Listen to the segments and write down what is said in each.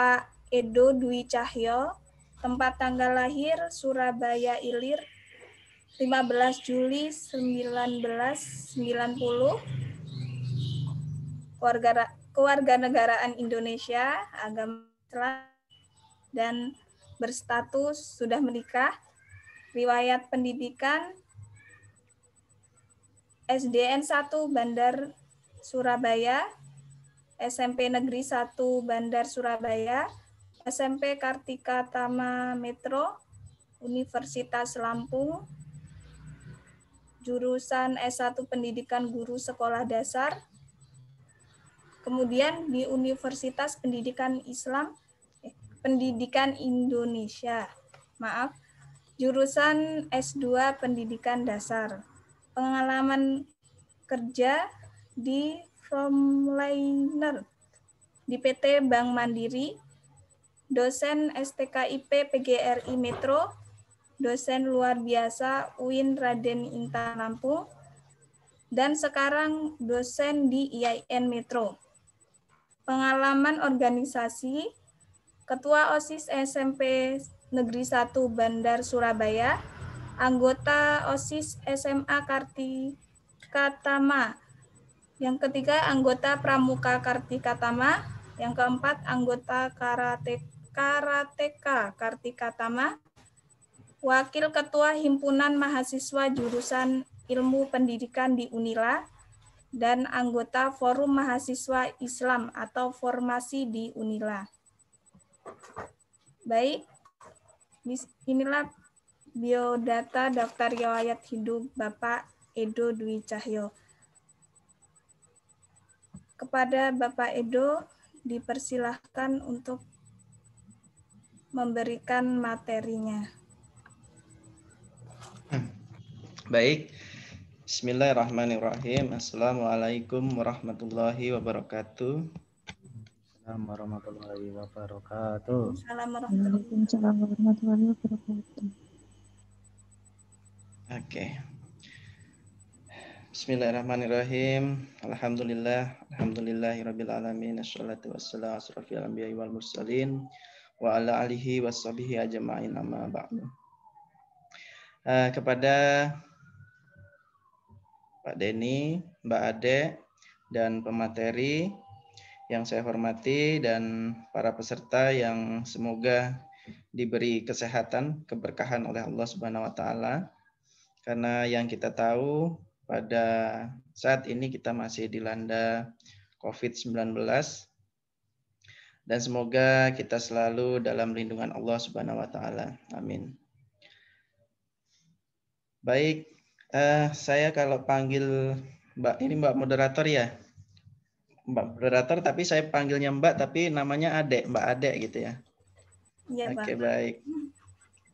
Pak Edo Dwi Cahyo, tempat tanggal lahir Surabaya Ilir, 15 Juli 1990, keluarga negaraan Indonesia, agama Islam, dan berstatus sudah menikah, riwayat pendidikan SDN 1 Bandar Surabaya, SMP Negeri 1 Bandar Surabaya, SMP Kartika Tama Metro, Universitas Lampung, jurusan S1 Pendidikan Guru Sekolah Dasar, kemudian di Universitas Pendidikan Islam, eh, Pendidikan Indonesia, maaf, jurusan S2 Pendidikan Dasar. Pengalaman kerja di Fromliner di PT Bank Mandiri, dosen STKIP PGRI Metro, dosen luar biasa UIN Raden Intan Lampung, dan sekarang dosen di IAIN Metro. Pengalaman organisasi, Ketua OSIS SMP Negeri 1 Bandar Surabaya, anggota OSIS SMA Kartika Tama. Yang ketiga, anggota Pramuka Kartika Tama, Yang keempat, anggota Karate, Karateka Kartika Tama, Wakil Ketua Himpunan Mahasiswa Jurusan Ilmu Pendidikan di UNILA dan anggota Forum Mahasiswa Islam atau Formasi di UNILA. Baik, inilah biodata daftar riwayat hidup Bapak Edo Dwi Cahyo kepada Bapak Edo dipersilahkan untuk memberikan materinya. Hmm. Baik. Bismillahirrahmanirrahim. Assalamualaikum warahmatullahi wabarakatuh. Assalamualaikum warahmatullahi wabarakatuh. Assalamualaikum warahmatullahi wabarakatuh. Oke. Okay. Bismillahirrahmanirrahim. Alhamdulillah. Alhamdulillahirabbil alamin. Wassalatu wassalamu ala asrofil anbiya'i wal mursalin wa ala alihi washabihi ajma'in amma ba'du. Uh, kepada Pak Denny, Mbak Ade, dan pemateri yang saya hormati dan para peserta yang semoga diberi kesehatan, keberkahan oleh Allah Subhanahu wa taala. Karena yang kita tahu pada saat ini kita masih dilanda COVID-19 dan semoga kita selalu dalam lindungan Allah Subhanahu wa taala. Amin. Baik, eh, saya kalau panggil Mbak ini Mbak moderator ya. Mbak moderator tapi saya panggilnya Mbak tapi namanya ade, Mbak ade gitu ya. Iya, Oke, Mbak. baik.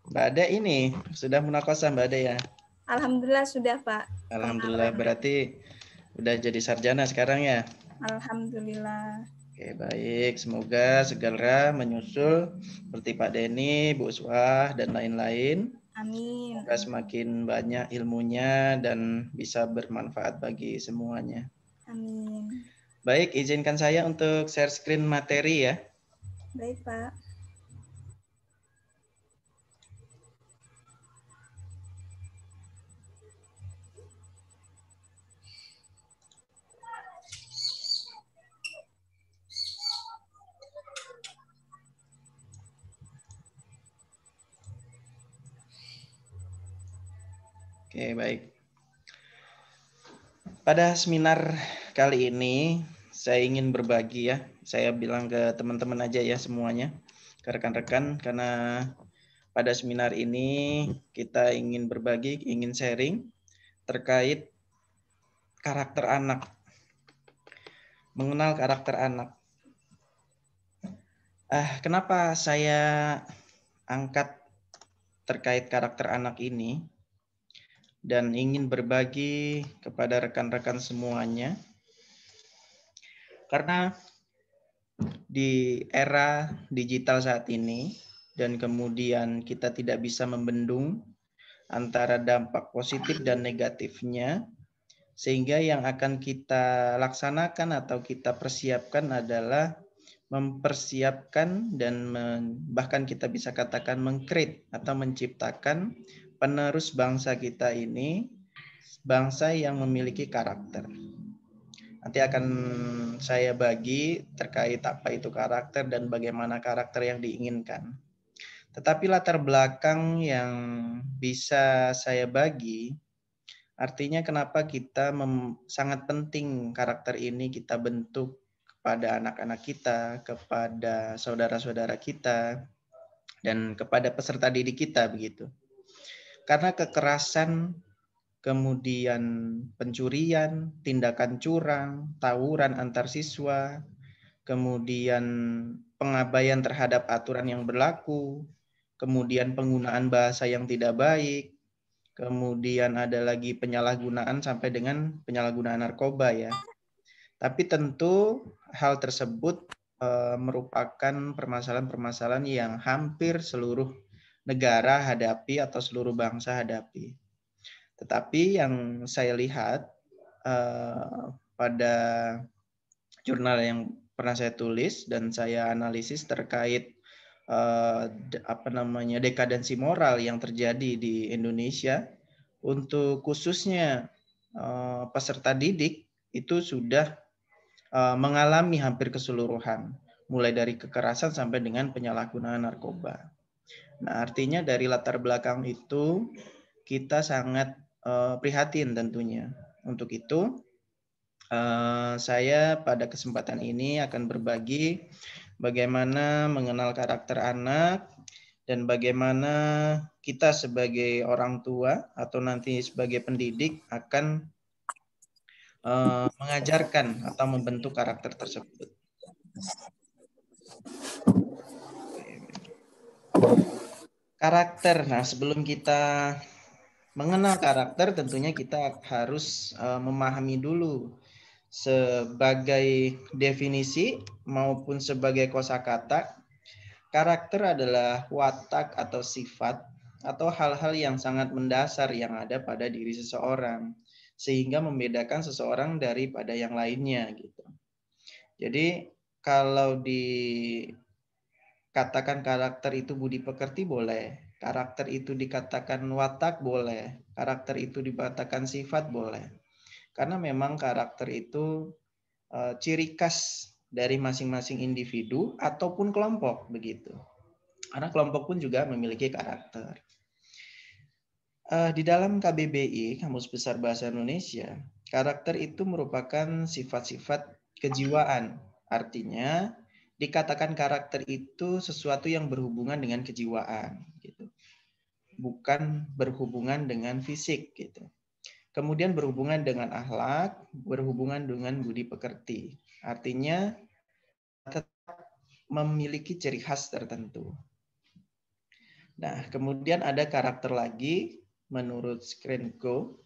Mbak Ade ini sudah munakosa Mbak Ade ya. Alhamdulillah sudah Pak. Alhamdulillah berarti udah jadi sarjana sekarang ya. Alhamdulillah. Oke baik, semoga segera menyusul seperti Pak Denny, Bu Suah dan lain-lain. Amin. Semoga semakin banyak ilmunya dan bisa bermanfaat bagi semuanya. Amin. Baik, izinkan saya untuk share screen materi ya. Baik Pak. Oke, baik. Pada seminar kali ini saya ingin berbagi ya. Saya bilang ke teman-teman aja ya semuanya, ke rekan-rekan karena pada seminar ini kita ingin berbagi, ingin sharing terkait karakter anak. Mengenal karakter anak. Ah, kenapa saya angkat terkait karakter anak ini? dan ingin berbagi kepada rekan-rekan semuanya. Karena di era digital saat ini dan kemudian kita tidak bisa membendung antara dampak positif dan negatifnya sehingga yang akan kita laksanakan atau kita persiapkan adalah mempersiapkan dan bahkan kita bisa katakan mengkrit atau menciptakan penerus bangsa kita ini bangsa yang memiliki karakter. Nanti akan saya bagi terkait apa itu karakter dan bagaimana karakter yang diinginkan. Tetapi latar belakang yang bisa saya bagi artinya kenapa kita mem, sangat penting karakter ini kita bentuk kepada anak-anak kita, kepada saudara-saudara kita, dan kepada peserta didik kita begitu. Karena kekerasan, kemudian pencurian, tindakan curang, tawuran antar siswa, kemudian pengabaian terhadap aturan yang berlaku, kemudian penggunaan bahasa yang tidak baik, kemudian ada lagi penyalahgunaan sampai dengan penyalahgunaan narkoba ya. Tapi tentu hal tersebut eh, merupakan permasalahan-permasalahan yang hampir seluruh negara hadapi atau seluruh bangsa hadapi. Tetapi yang saya lihat eh, pada jurnal yang pernah saya tulis dan saya analisis terkait uh, apa namanya dekadensi moral yang terjadi di Indonesia untuk khususnya uh, peserta didik itu sudah uh, mengalami hampir keseluruhan mulai dari kekerasan sampai dengan penyalahgunaan narkoba. Nah, artinya dari latar belakang itu kita sangat uh, prihatin tentunya. Untuk itu, uh, saya pada kesempatan ini akan berbagi bagaimana mengenal karakter anak dan bagaimana kita sebagai orang tua atau nanti sebagai pendidik akan uh, mengajarkan atau membentuk karakter tersebut. Thank Karakter. Nah, sebelum kita mengenal karakter, tentunya kita harus uh, memahami dulu sebagai definisi maupun sebagai kosakata. Karakter adalah watak atau sifat atau hal-hal yang sangat mendasar yang ada pada diri seseorang sehingga membedakan seseorang daripada yang lainnya gitu. Jadi kalau di katakan karakter itu budi pekerti boleh, karakter itu dikatakan watak boleh, karakter itu dikatakan sifat boleh. Karena memang karakter itu e, ciri khas dari masing-masing individu ataupun kelompok begitu. Karena kelompok pun juga memiliki karakter. E, di dalam KBBI, Kamus Besar Bahasa Indonesia, karakter itu merupakan sifat-sifat kejiwaan. Artinya, dikatakan karakter itu sesuatu yang berhubungan dengan kejiwaan gitu. Bukan berhubungan dengan fisik gitu. Kemudian berhubungan dengan akhlak, berhubungan dengan budi pekerti. Artinya tetap memiliki ciri khas tertentu. Nah, kemudian ada karakter lagi menurut Screnko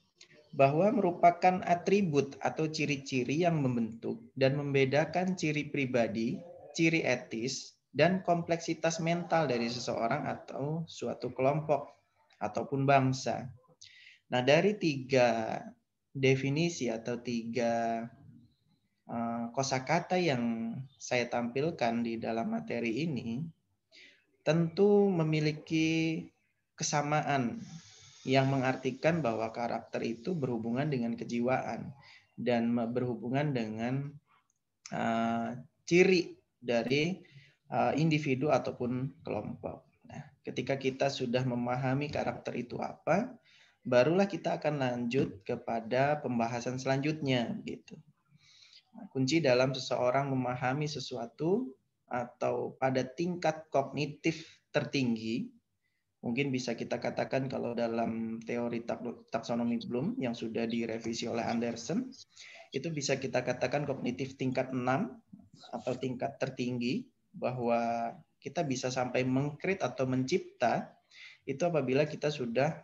bahwa merupakan atribut atau ciri-ciri yang membentuk dan membedakan ciri pribadi ciri etis dan kompleksitas mental dari seseorang atau suatu kelompok ataupun bangsa. Nah, dari tiga definisi atau tiga kosa eh, kosakata yang saya tampilkan di dalam materi ini, tentu memiliki kesamaan yang mengartikan bahwa karakter itu berhubungan dengan kejiwaan dan berhubungan dengan uh, ciri dari eh, individu ataupun kelompok. Nah, ketika kita sudah memahami karakter itu apa, barulah kita akan lanjut kepada pembahasan selanjutnya gitu. Nah, kunci dalam seseorang memahami sesuatu atau pada tingkat kognitif tertinggi mungkin bisa kita katakan kalau dalam teori taksonomi Bloom yang sudah direvisi oleh Anderson itu bisa kita katakan kognitif tingkat 6 atau tingkat tertinggi bahwa kita bisa sampai mengkrit atau mencipta itu apabila kita sudah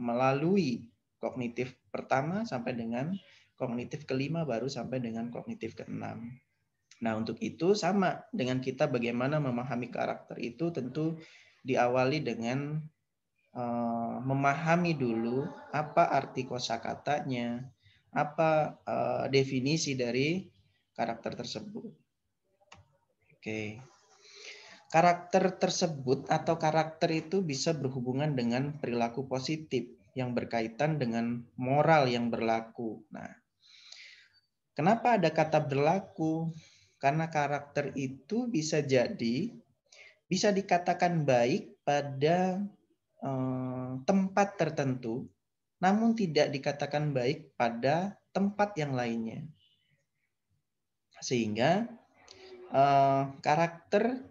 melalui kognitif pertama sampai dengan kognitif kelima baru sampai dengan kognitif keenam. Nah, untuk itu sama dengan kita bagaimana memahami karakter itu tentu diawali dengan uh, memahami dulu apa arti kosakatanya, apa uh, definisi dari karakter tersebut. Oke. Okay. Karakter tersebut atau karakter itu bisa berhubungan dengan perilaku positif yang berkaitan dengan moral yang berlaku. Nah, kenapa ada kata berlaku? Karena karakter itu bisa jadi bisa dikatakan baik pada eh, tempat tertentu namun tidak dikatakan baik pada tempat yang lainnya. Sehingga uh, karakter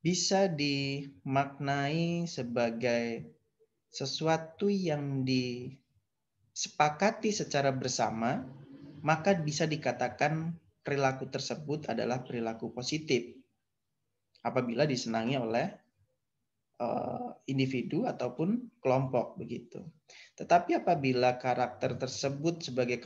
bisa dimaknai sebagai sesuatu yang disepakati secara bersama, maka bisa dikatakan perilaku tersebut adalah perilaku positif apabila disenangi oleh Eh, individu ataupun kelompok begitu. Tetapi apabila karakter tersebut sebagai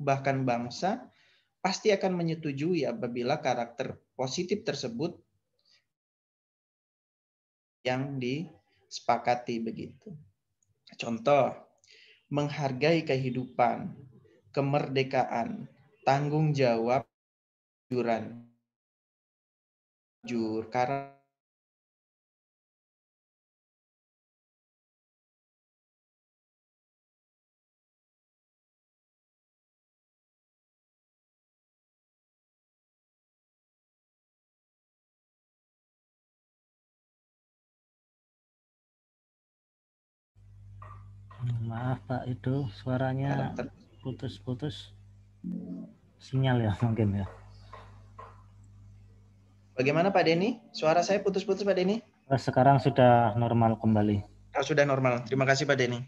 bahkan bangsa pasti akan menyetujui apabila karakter positif tersebut yang disepakati begitu. Contoh, menghargai kehidupan, kemerdekaan, tanggung jawab, juran, jur, karena Maaf Pak itu suaranya putus-putus. Sinyal ya mungkin ya. Bagaimana Pak Denny? Suara saya putus-putus Pak Denny? Eh, sekarang sudah normal kembali. Oh, sudah normal. Terima kasih Pak Denny.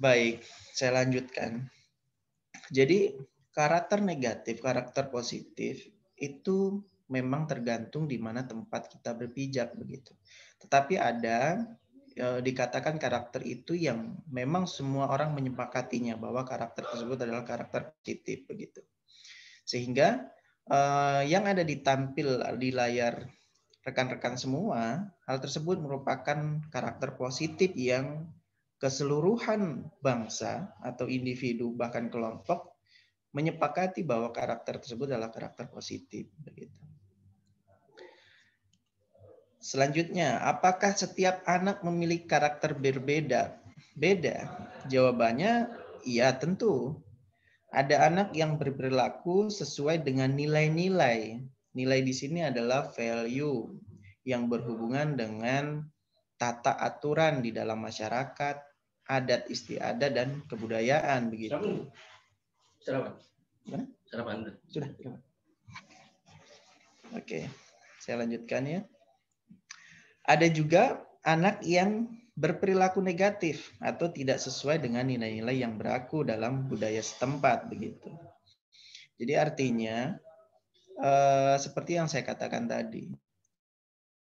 Baik, saya lanjutkan. Jadi karakter negatif, karakter positif itu memang tergantung di mana tempat kita berpijak begitu. Tetapi ada E, dikatakan karakter itu yang memang semua orang menyepakatinya bahwa karakter tersebut adalah karakter positif begitu. Sehingga e, yang ada ditampil di layar rekan-rekan semua, hal tersebut merupakan karakter positif yang keseluruhan bangsa atau individu bahkan kelompok menyepakati bahwa karakter tersebut adalah karakter positif begitu. Selanjutnya, apakah setiap anak memiliki karakter berbeda? Beda. Jawabannya, iya tentu. Ada anak yang berperilaku sesuai dengan nilai-nilai. Nilai di sini adalah value yang berhubungan dengan tata aturan di dalam masyarakat, adat istiadat dan kebudayaan begitu. Sarapan. Sarapan. Sudah. Oke, saya lanjutkan ya. Ada juga anak yang berperilaku negatif atau tidak sesuai dengan nilai-nilai yang berlaku dalam budaya setempat begitu. Jadi artinya eh, seperti yang saya katakan tadi,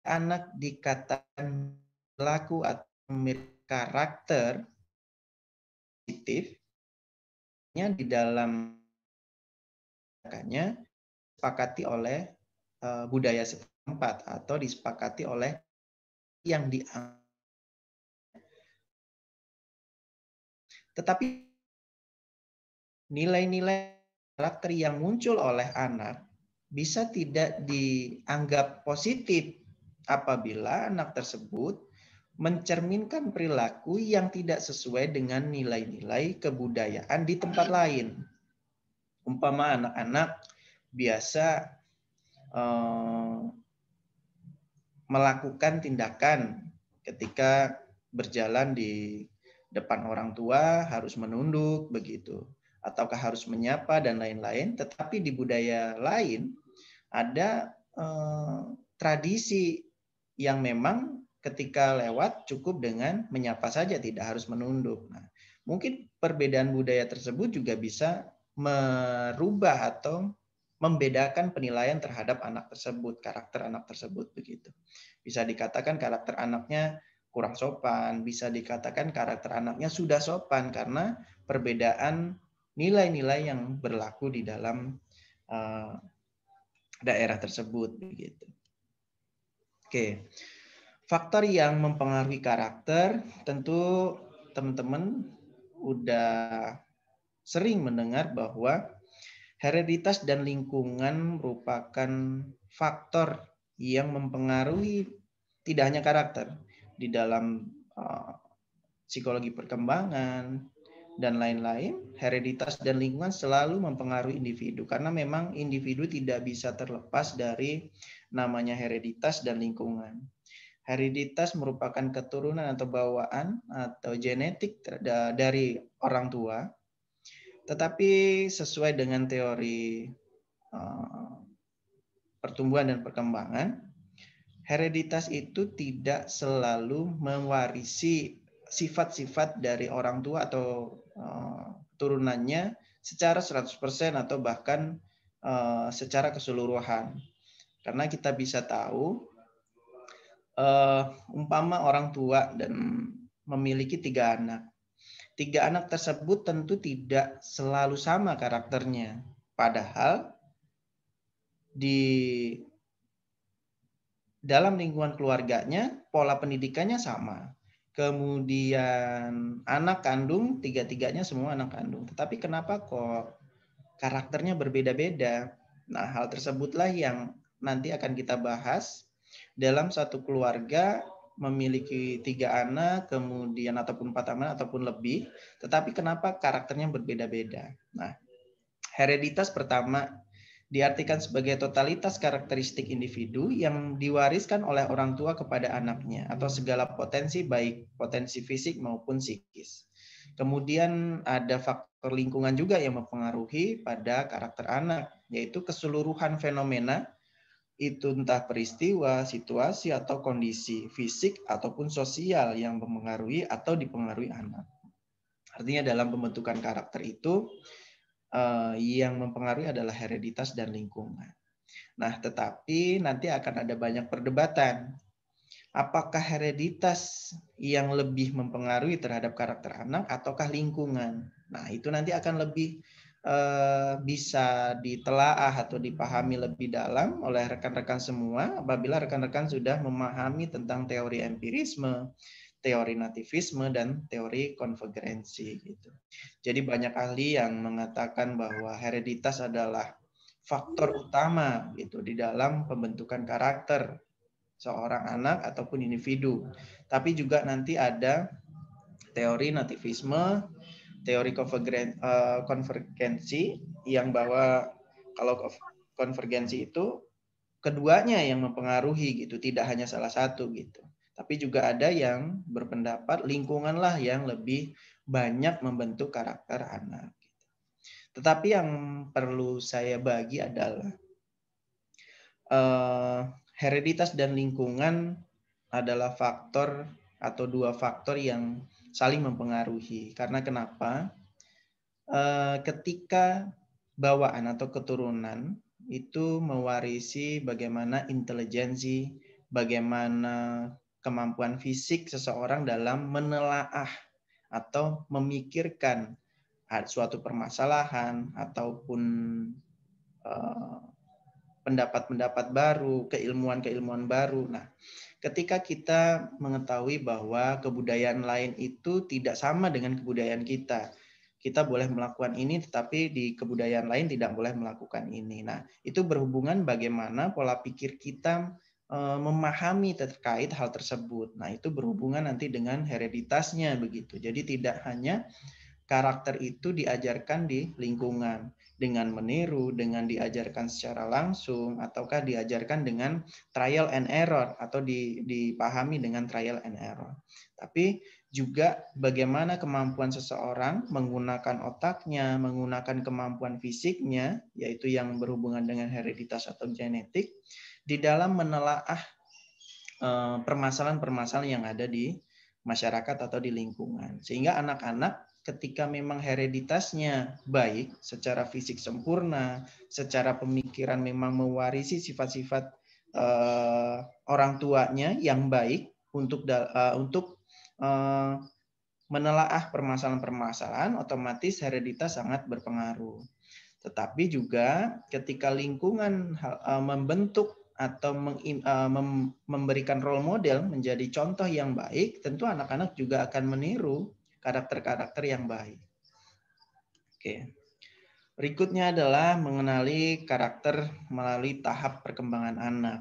anak dikatakan laku atau memiliki karakter positifnya di dalam makanya disepakati oleh eh, budaya setempat atau disepakati oleh yang dianggap. Tetapi nilai-nilai karakter yang muncul oleh anak bisa tidak dianggap positif apabila anak tersebut mencerminkan perilaku yang tidak sesuai dengan nilai-nilai kebudayaan di tempat lain. Umpama anak-anak biasa eh, melakukan tindakan ketika berjalan di depan orang tua harus menunduk begitu ataukah harus menyapa dan lain-lain tetapi di budaya lain ada eh, tradisi yang memang ketika lewat cukup dengan menyapa saja tidak harus menunduk nah mungkin perbedaan budaya tersebut juga bisa merubah atau membedakan penilaian terhadap anak tersebut, karakter anak tersebut begitu. Bisa dikatakan karakter anaknya kurang sopan, bisa dikatakan karakter anaknya sudah sopan karena perbedaan nilai-nilai yang berlaku di dalam uh, daerah tersebut begitu. Oke. Faktor yang mempengaruhi karakter tentu teman-teman udah sering mendengar bahwa Hereditas dan lingkungan merupakan faktor yang mempengaruhi tidak hanya karakter di dalam uh, psikologi perkembangan dan lain-lain, hereditas dan lingkungan selalu mempengaruhi individu karena memang individu tidak bisa terlepas dari namanya hereditas dan lingkungan. Hereditas merupakan keturunan atau bawaan atau genetik dari orang tua tetapi sesuai dengan teori uh, pertumbuhan dan perkembangan, hereditas itu tidak selalu mewarisi sifat-sifat dari orang tua atau uh, turunannya secara 100% atau bahkan uh, secara keseluruhan. Karena kita bisa tahu uh, umpama orang tua dan memiliki tiga anak tiga anak tersebut tentu tidak selalu sama karakternya. Padahal di dalam lingkungan keluarganya pola pendidikannya sama. Kemudian anak kandung, tiga-tiganya semua anak kandung. Tetapi kenapa kok karakternya berbeda-beda? Nah, hal tersebutlah yang nanti akan kita bahas dalam satu keluarga memiliki tiga anak, kemudian ataupun empat anak ataupun lebih, tetapi kenapa karakternya berbeda-beda? Nah, hereditas pertama diartikan sebagai totalitas karakteristik individu yang diwariskan oleh orang tua kepada anaknya atau segala potensi baik potensi fisik maupun psikis. Kemudian ada faktor lingkungan juga yang mempengaruhi pada karakter anak, yaitu keseluruhan fenomena itu entah peristiwa, situasi, atau kondisi fisik ataupun sosial yang mempengaruhi atau dipengaruhi anak. Artinya dalam pembentukan karakter itu eh, yang mempengaruhi adalah hereditas dan lingkungan. Nah, tetapi nanti akan ada banyak perdebatan. Apakah hereditas yang lebih mempengaruhi terhadap karakter anak ataukah lingkungan? Nah, itu nanti akan lebih Eh, bisa ditelaah atau dipahami lebih dalam oleh rekan-rekan semua apabila rekan-rekan sudah memahami tentang teori empirisme, teori nativisme dan teori konvergensi gitu. Jadi banyak ahli yang mengatakan bahwa hereditas adalah faktor utama gitu di dalam pembentukan karakter seorang anak ataupun individu. Tapi juga nanti ada teori nativisme teori eh, konvergensi yang bahwa kalau konvergensi itu keduanya yang mempengaruhi gitu, tidak hanya salah satu gitu. Tapi juga ada yang berpendapat lingkunganlah yang lebih banyak membentuk karakter anak. Gitu. Tetapi yang perlu saya bagi adalah uh, hereditas dan lingkungan adalah faktor atau dua faktor yang saling mempengaruhi. Karena kenapa? Eh, ketika bawaan atau keturunan itu mewarisi bagaimana intelijensi, bagaimana kemampuan fisik seseorang dalam menelaah atau memikirkan suatu permasalahan ataupun eh, pendapat-pendapat baru, keilmuan-keilmuan baru. Nah, ketika kita mengetahui bahwa kebudayaan lain itu tidak sama dengan kebudayaan kita, kita boleh melakukan ini, tetapi di kebudayaan lain tidak boleh melakukan ini. Nah, itu berhubungan bagaimana pola pikir kita eh, memahami terkait hal tersebut. Nah, itu berhubungan nanti dengan hereditasnya begitu. Jadi tidak hanya karakter itu diajarkan di lingkungan, dengan meniru, dengan diajarkan secara langsung, ataukah diajarkan dengan trial and error atau dipahami dengan trial and error. Tapi juga bagaimana kemampuan seseorang menggunakan otaknya, menggunakan kemampuan fisiknya, yaitu yang berhubungan dengan hereditas atau genetik, di dalam menelaah eh, permasalahan-permasalahan yang ada di masyarakat atau di lingkungan. Sehingga anak-anak ketika memang hereditasnya baik secara fisik sempurna, secara pemikiran memang mewarisi sifat-sifat uh, orang tuanya yang baik untuk uh, untuk uh, menelaah permasalahan-permasalahan, otomatis hereditas sangat berpengaruh. Tetapi juga ketika lingkungan uh, membentuk atau memberikan role model menjadi contoh yang baik, tentu anak-anak juga akan meniru karakter-karakter yang baik. Oke. Berikutnya adalah mengenali karakter melalui tahap perkembangan anak.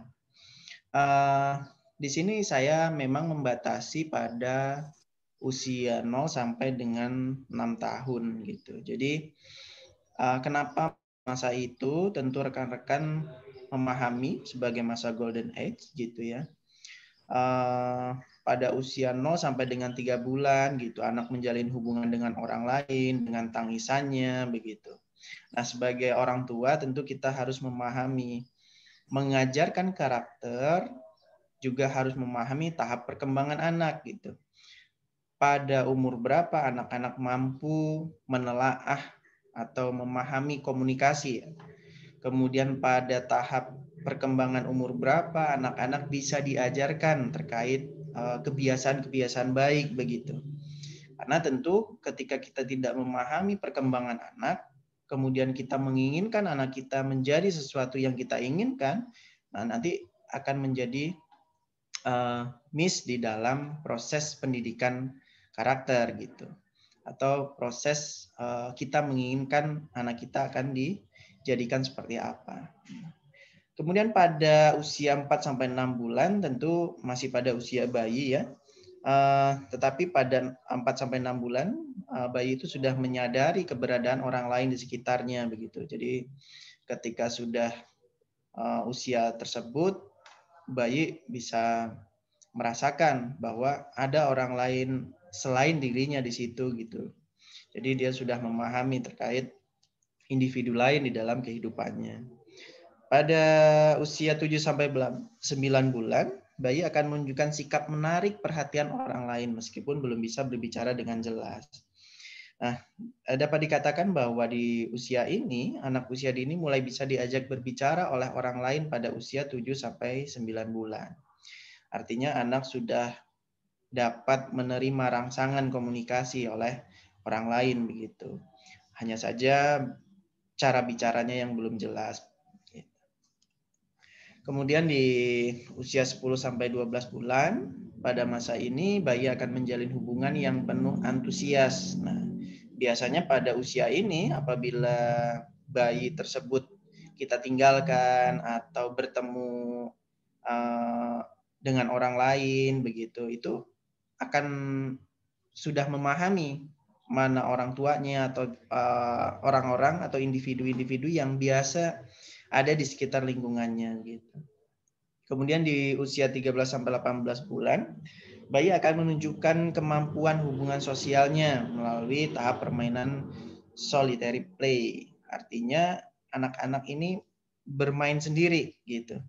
Uh, di sini saya memang membatasi pada usia 0 sampai dengan 6 tahun gitu. Jadi uh, kenapa masa itu tentu rekan-rekan memahami sebagai masa golden age gitu ya. Uh, pada usia 0 sampai dengan 3 bulan gitu. Anak menjalin hubungan dengan orang lain, dengan tangisannya begitu. Nah, sebagai orang tua tentu kita harus memahami mengajarkan karakter juga harus memahami tahap perkembangan anak gitu. Pada umur berapa anak-anak mampu menelaah atau memahami komunikasi. Kemudian pada tahap perkembangan umur berapa anak-anak bisa diajarkan terkait Eh, kebiasaan-kebiasaan baik begitu. Karena tentu ketika kita tidak memahami perkembangan anak, kemudian kita menginginkan anak kita menjadi sesuatu yang kita inginkan, nah nanti akan menjadi eh, miss di dalam proses pendidikan karakter gitu. Atau proses eh, kita menginginkan anak kita akan dijadikan seperti apa. Kemudian pada usia 4 sampai 6 bulan tentu masih pada usia bayi ya. Uh, tetapi pada 4 sampai 6 bulan uh, bayi itu sudah menyadari keberadaan orang lain di sekitarnya begitu. Jadi ketika sudah uh, usia tersebut bayi bisa merasakan bahwa ada orang lain selain dirinya di situ gitu. Jadi dia sudah memahami terkait individu lain di dalam kehidupannya. Pada usia 7 sampai 9 bulan, bayi akan menunjukkan sikap menarik perhatian orang lain meskipun belum bisa berbicara dengan jelas. Nah, dapat dikatakan bahwa di usia ini, anak usia dini mulai bisa diajak berbicara oleh orang lain pada usia 7 sampai 9 bulan. Artinya anak sudah dapat menerima rangsangan komunikasi oleh orang lain begitu. Hanya saja cara bicaranya yang belum jelas. Kemudian di usia 10 sampai 12 bulan, pada masa ini bayi akan menjalin hubungan yang penuh antusias. Nah, biasanya pada usia ini apabila bayi tersebut kita tinggalkan atau bertemu uh, dengan orang lain begitu itu akan sudah memahami mana orang tuanya atau eh, orang-orang uh, orang -orang atau individu-individu yang biasa ada di sekitar lingkungannya gitu. Kemudian di usia 13 sampai 18 bulan, bayi akan menunjukkan kemampuan hubungan sosialnya melalui tahap permainan solitary play. Artinya anak-anak ini bermain sendiri gitu.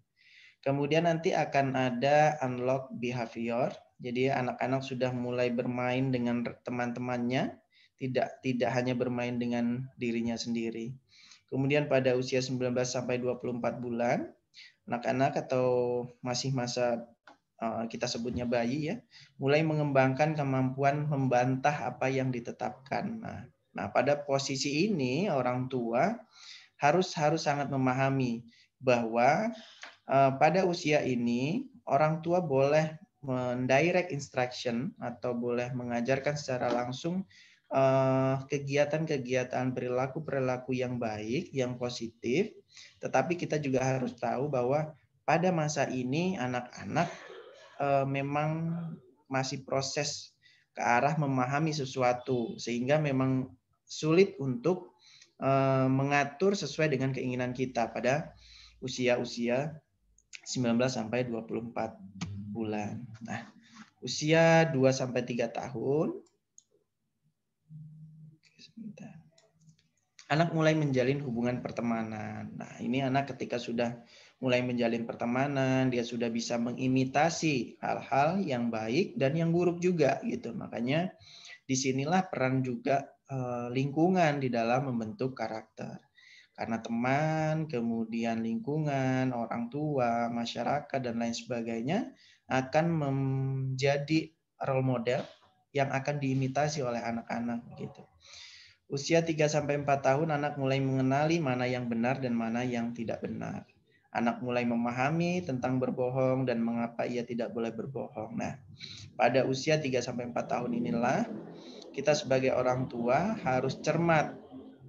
Kemudian nanti akan ada unlock behavior. Jadi anak-anak sudah mulai bermain dengan teman-temannya, tidak tidak hanya bermain dengan dirinya sendiri. Kemudian pada usia 19 sampai 24 bulan, anak-anak atau masih masa eh, kita sebutnya bayi ya, mulai mengembangkan kemampuan membantah apa yang ditetapkan. Nah, nah pada posisi ini orang tua harus harus sangat memahami bahwa uh, pada usia ini orang tua boleh mendirect instruction atau boleh mengajarkan secara langsung Eh, kegiatan-kegiatan perilaku-perilaku yang baik, yang positif, tetapi kita juga harus tahu bahwa pada masa ini anak-anak uh, memang masih proses ke arah memahami sesuatu sehingga memang sulit untuk uh, mengatur sesuai dengan keinginan kita pada usia-usia 19 sampai 24 bulan. Nah, usia 2 sampai 3 tahun Gitu. Anak mulai menjalin hubungan pertemanan. Nah, ini anak ketika sudah mulai menjalin pertemanan, dia sudah bisa mengimitasi hal-hal yang baik dan yang buruk juga gitu. Makanya disinilah peran juga eh, lingkungan di dalam membentuk karakter. Karena teman, kemudian lingkungan, orang tua, masyarakat, dan lain sebagainya akan menjadi role model yang akan diimitasi oleh anak-anak gitu. -anak, Usia 3-4 tahun anak mulai mengenali mana yang benar dan mana yang tidak benar. Anak mulai memahami tentang berbohong dan mengapa ia tidak boleh berbohong. Nah, pada usia 3-4 tahun inilah kita sebagai orang tua harus cermat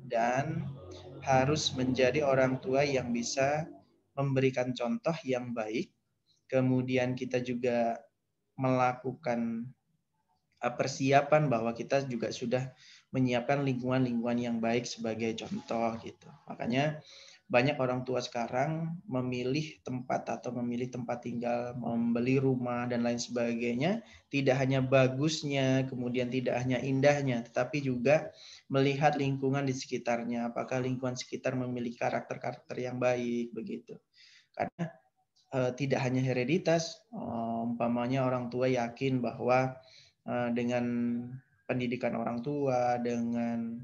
dan harus menjadi orang tua yang bisa memberikan contoh yang baik. Kemudian kita juga melakukan eh, persiapan bahwa kita juga sudah menyiapkan lingkungan-lingkungan yang baik sebagai contoh gitu. Makanya banyak orang tua sekarang memilih tempat atau memilih tempat tinggal, membeli rumah dan lain sebagainya, tidak hanya bagusnya, kemudian tidak hanya indahnya, tetapi juga melihat lingkungan di sekitarnya, apakah lingkungan sekitar memiliki karakter-karakter yang baik begitu. Karena e, tidak hanya hereditas, eh, umpamanya orang tua yakin bahwa e, dengan pendidikan orang tua, dengan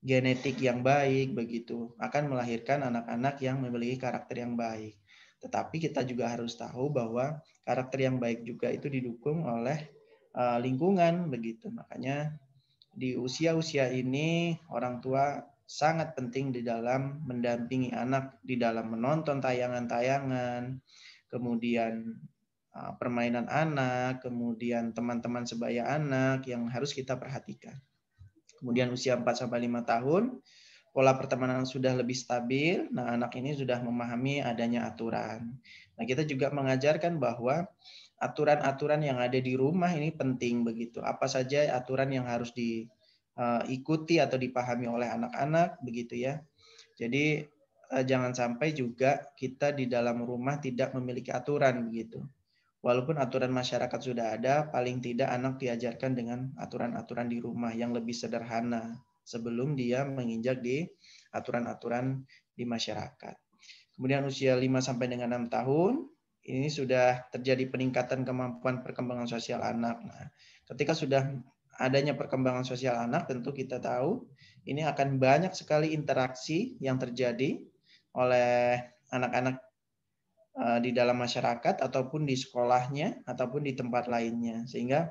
genetik yang baik begitu akan melahirkan anak-anak yang memiliki karakter yang baik. Tetapi kita juga harus tahu bahwa karakter yang baik juga itu didukung oleh uh, lingkungan begitu. Makanya di usia-usia ini orang tua sangat penting di dalam mendampingi anak di dalam menonton tayangan-tayangan, kemudian Ah, permainan anak, kemudian teman-teman sebaya anak yang harus kita perhatikan. Kemudian usia 4 sampai 5 tahun, pola pertemanan sudah lebih stabil. Nah, anak ini sudah memahami adanya aturan. Nah, kita juga mengajarkan bahwa aturan-aturan yang ada di rumah ini penting begitu. Apa saja aturan yang harus diikuti eh, atau dipahami oleh anak-anak begitu ya. Jadi eh, jangan sampai juga kita di dalam rumah tidak memiliki aturan begitu Walaupun aturan masyarakat sudah ada, paling tidak anak diajarkan dengan aturan-aturan di rumah yang lebih sederhana sebelum dia menginjak di aturan-aturan di masyarakat. Kemudian usia 5 sampai dengan 6 tahun, ini sudah terjadi peningkatan kemampuan perkembangan sosial anak. Nah, ketika sudah adanya perkembangan sosial anak, tentu kita tahu ini akan banyak sekali interaksi yang terjadi oleh anak-anak Eh, di dalam masyarakat ataupun di sekolahnya ataupun di tempat lainnya sehingga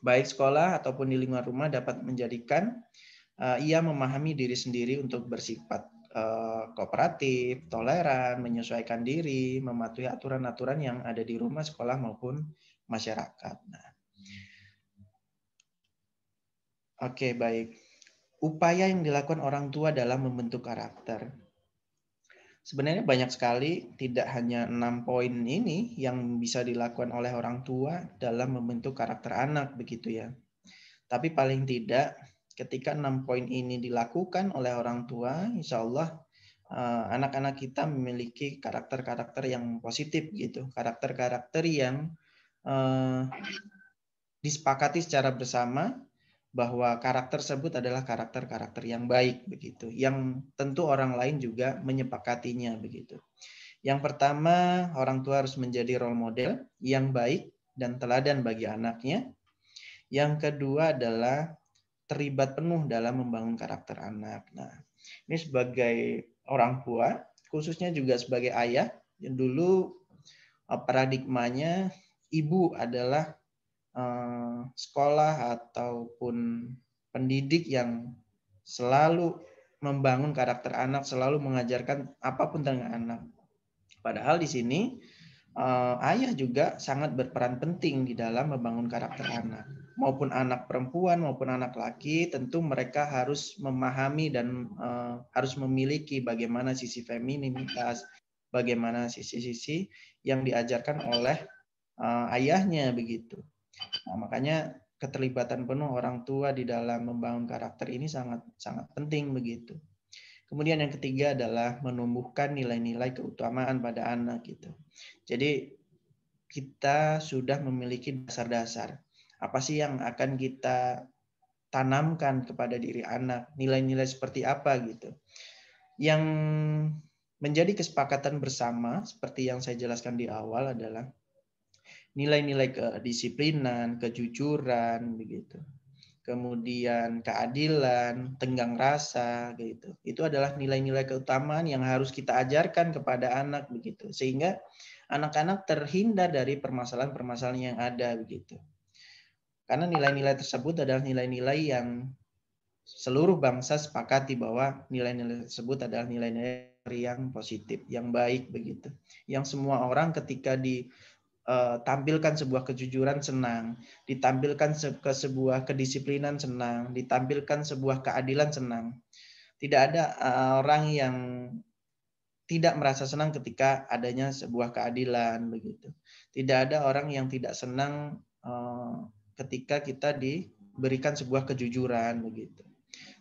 baik sekolah ataupun di lingkungan rumah dapat menjadikan eh, ia memahami diri sendiri untuk bersifat eh, kooperatif, toleran, menyesuaikan diri, mematuhi aturan-aturan yang ada di rumah, sekolah maupun masyarakat. Nah. Oke, okay, baik. Upaya yang dilakukan orang tua dalam membentuk karakter sebenarnya banyak sekali tidak hanya enam poin ini yang bisa dilakukan oleh orang tua dalam membentuk karakter anak begitu ya. Tapi paling tidak ketika enam poin ini dilakukan oleh orang tua, insya Allah eh, anak-anak kita memiliki karakter-karakter yang positif gitu, karakter-karakter yang eh, disepakati secara bersama bahwa karakter tersebut adalah karakter-karakter yang baik begitu, yang tentu orang lain juga menyepakatinya begitu. Yang pertama, orang tua harus menjadi role model yang baik dan teladan bagi anaknya. Yang kedua adalah terlibat penuh dalam membangun karakter anak. Nah, ini sebagai orang tua, khususnya juga sebagai ayah, yang dulu eh, paradigmanya ibu adalah Eh, sekolah ataupun pendidik yang selalu membangun karakter anak, selalu mengajarkan apapun tentang anak. Padahal di sini eh, ayah juga sangat berperan penting di dalam membangun karakter anak. Maupun anak perempuan maupun anak laki, tentu mereka harus memahami dan eh, harus memiliki bagaimana sisi femininitas, bagaimana sisi-sisi yang diajarkan oleh ayahnya begitu. Nah, makanya keterlibatan penuh orang tua di dalam membangun karakter ini sangat sangat penting begitu. Kemudian yang ketiga adalah menumbuhkan nilai-nilai keutamaan pada anak gitu. Jadi kita sudah memiliki dasar-dasar. Apa sih yang akan kita tanamkan kepada diri anak? Nilai-nilai seperti apa gitu. Yang menjadi kesepakatan bersama seperti yang saya jelaskan di awal adalah nilai-nilai kedisiplinan, kejujuran begitu. Kemudian keadilan, tenggang rasa gitu. Itu adalah nilai-nilai keutamaan yang harus kita ajarkan kepada anak begitu sehingga anak-anak terhindar dari permasalahan-permasalahan yang ada begitu. Karena nilai-nilai tersebut adalah nilai-nilai yang seluruh bangsa sepakati bahwa nilai-nilai tersebut adalah nilai-nilai yang positif, yang baik begitu. Yang semua orang ketika di Eh, tampilkan sebuah kejujuran senang, ditampilkan se ke sebuah kedisiplinan senang, ditampilkan sebuah keadilan senang. Tidak ada eh, orang yang tidak merasa senang ketika adanya sebuah keadilan begitu. Tidak ada orang yang tidak senang eh, ketika kita diberikan sebuah kejujuran begitu.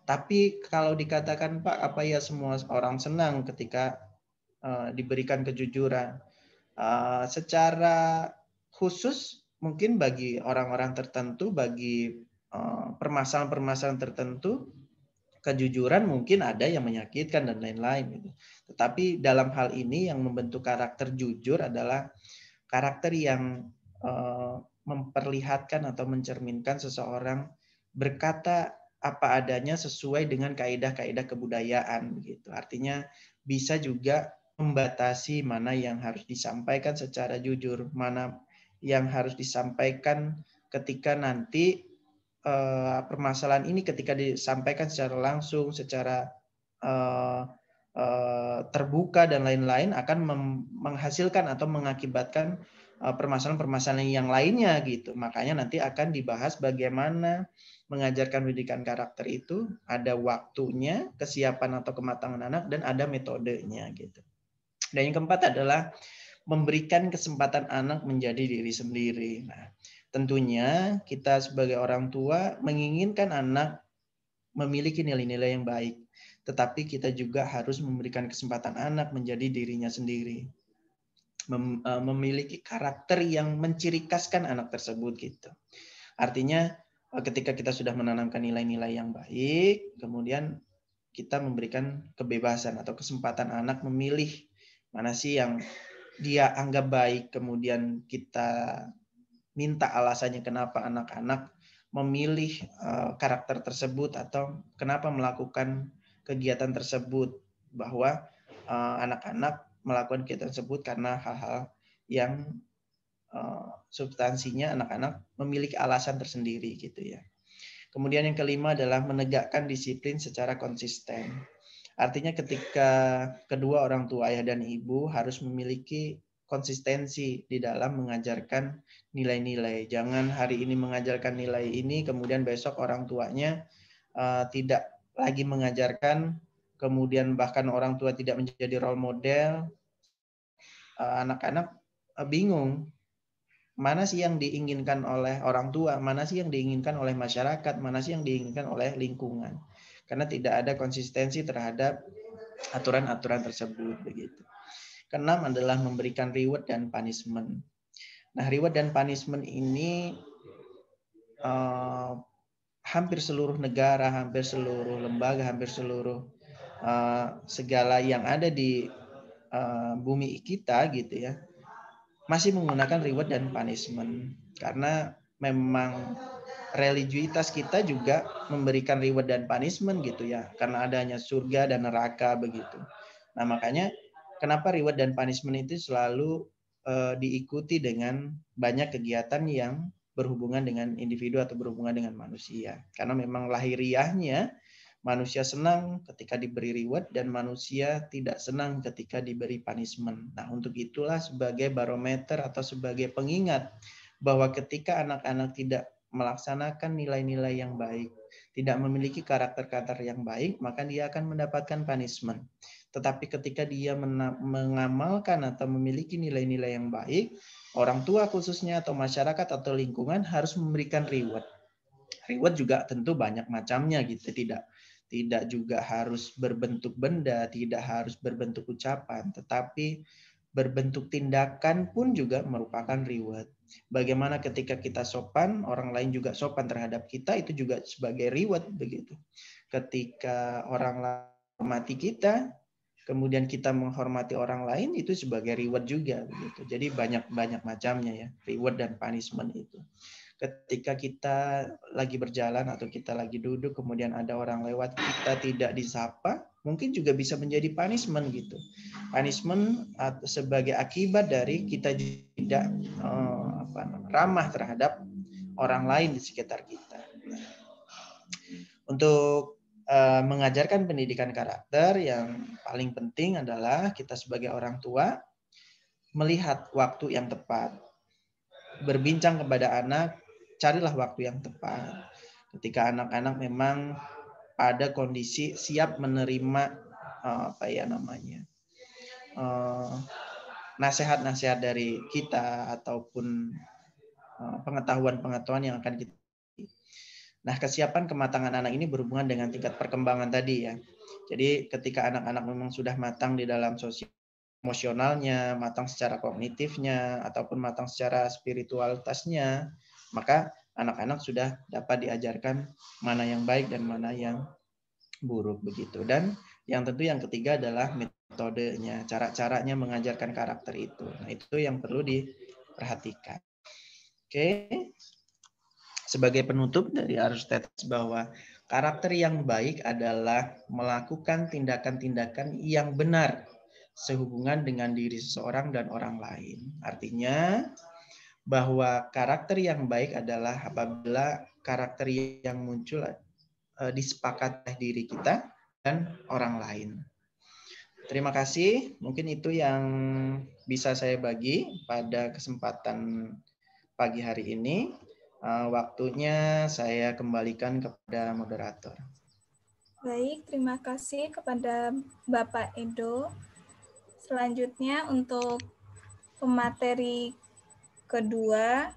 Tapi kalau dikatakan Pak apa ya semua orang senang ketika diberikan kejujuran? Eh, secara khusus mungkin bagi orang-orang tertentu, bagi eh, permasalahan-permasalahan tertentu, kejujuran mungkin ada yang menyakitkan dan lain-lain. Gitu. Tetapi dalam hal ini yang membentuk karakter jujur adalah karakter yang eh, memperlihatkan atau mencerminkan seseorang berkata apa adanya sesuai dengan kaidah-kaidah kebudayaan gitu Artinya bisa juga membatasi mana yang harus disampaikan secara jujur, mana yang harus disampaikan ketika nanti eh, permasalahan ini ketika disampaikan secara langsung, secara eh, eh, terbuka dan lain-lain akan menghasilkan atau mengakibatkan eh, permasalahan-permasalahan yang lainnya gitu. Makanya nanti akan dibahas bagaimana mengajarkan pendidikan karakter itu ada waktunya, kesiapan atau kematangan anak dan ada metodenya gitu. Dan yang keempat adalah memberikan kesempatan anak menjadi diri sendiri. Nah, tentunya kita sebagai orang tua menginginkan anak memiliki nilai-nilai yang baik, tetapi kita juga harus memberikan kesempatan anak menjadi dirinya sendiri. Mem, e, memiliki karakter yang mencirikaskan anak tersebut gitu. Artinya e, ketika kita sudah menanamkan nilai-nilai yang baik, kemudian kita memberikan kebebasan atau kesempatan anak memilih Mana sih yang dia anggap baik kemudian kita minta alasannya kenapa anak-anak memilih eh, karakter tersebut atau kenapa melakukan kegiatan tersebut bahwa eh, anak-anak melakukan kegiatan tersebut karena hal-hal yang eh, substansinya anak-anak memiliki alasan tersendiri gitu ya. Kemudian yang kelima adalah menegakkan disiplin secara konsisten. Artinya ketika kedua orang tua ayah dan ibu harus memiliki konsistensi di dalam mengajarkan nilai-nilai. Jangan hari ini mengajarkan nilai ini, kemudian besok orang tuanya uh, tidak lagi mengajarkan, kemudian bahkan orang tua tidak menjadi role model. Eh, anak-anak uh, bingung mana sih yang diinginkan oleh orang tua, mana sih yang diinginkan oleh masyarakat, mana sih yang diinginkan oleh lingkungan karena tidak ada konsistensi terhadap aturan-aturan tersebut begitu. Keenam adalah memberikan reward dan punishment. Nah, reward dan punishment ini uh, hampir seluruh negara, hampir seluruh lembaga, hampir seluruh uh, segala yang ada di uh, bumi kita gitu ya, masih menggunakan reward dan punishment karena memang religiuitas kita juga memberikan reward dan punishment gitu ya karena adanya surga dan neraka begitu nah makanya kenapa reward dan punishment itu selalu uh, diikuti dengan banyak kegiatan yang berhubungan dengan individu atau berhubungan dengan manusia karena memang lahiriahnya manusia senang ketika diberi reward dan manusia tidak senang ketika diberi punishment nah untuk itulah sebagai barometer atau sebagai pengingat bahwa ketika anak-anak tidak melaksanakan nilai-nilai yang baik, tidak memiliki karakter-karakter yang baik, maka dia akan mendapatkan punishment. Tetapi ketika dia mengamalkan atau memiliki nilai-nilai yang baik, orang tua khususnya atau masyarakat atau lingkungan harus memberikan reward. Reward juga tentu banyak macamnya gitu, tidak tidak juga harus berbentuk benda, tidak harus berbentuk ucapan, tetapi berbentuk tindakan pun juga merupakan reward. Bagaimana ketika kita sopan, orang lain juga sopan terhadap kita, itu juga sebagai reward begitu. Ketika orang lain kita, kemudian kita menghormati orang lain itu sebagai reward juga begitu. Jadi banyak-banyak macamnya ya, reward dan punishment itu. Ketika kita lagi berjalan atau kita lagi duduk kemudian ada orang lewat kita tidak disapa, mungkin juga bisa menjadi punishment gitu. Punishment sebagai akibat dari kita tidak eh, ramah terhadap orang lain di sekitar kita. untuk eh, mengajarkan pendidikan karakter yang paling penting adalah kita sebagai orang tua melihat waktu yang tepat. Berbincang kepada anak, carilah waktu yang tepat. Ketika anak-anak memang pada kondisi siap menerima eh, apa ya namanya eh, nasihat-nasihat dari kita ataupun eh, pengetahuan-pengetahuan yang akan kita. Nah, kesiapan kematangan anak ini berhubungan dengan tingkat perkembangan tadi ya. Jadi ketika anak-anak memang sudah matang di dalam sosial emosionalnya, matang secara kognitifnya, ataupun matang secara spiritualitasnya, maka anak-anak sudah dapat diajarkan mana yang baik dan mana yang buruk begitu. Dan yang tentu yang ketiga adalah metode metodenya, cara-caranya mengajarkan karakter itu. Nah, itu yang perlu diperhatikan. Oke. Sebagai penutup dari arus bahwa karakter yang baik adalah melakukan tindakan-tindakan yang benar sehubungan dengan diri seseorang dan orang lain. Artinya bahwa karakter yang baik adalah apabila karakter yang muncul eh, disepakati diri kita dan orang lain. Terima kasih. Mungkin itu yang bisa saya bagi pada kesempatan pagi hari ini. Eh, waktunya saya kembalikan kepada moderator. Baik, terima kasih kepada Bapak Edo. Selanjutnya untuk pemateri kedua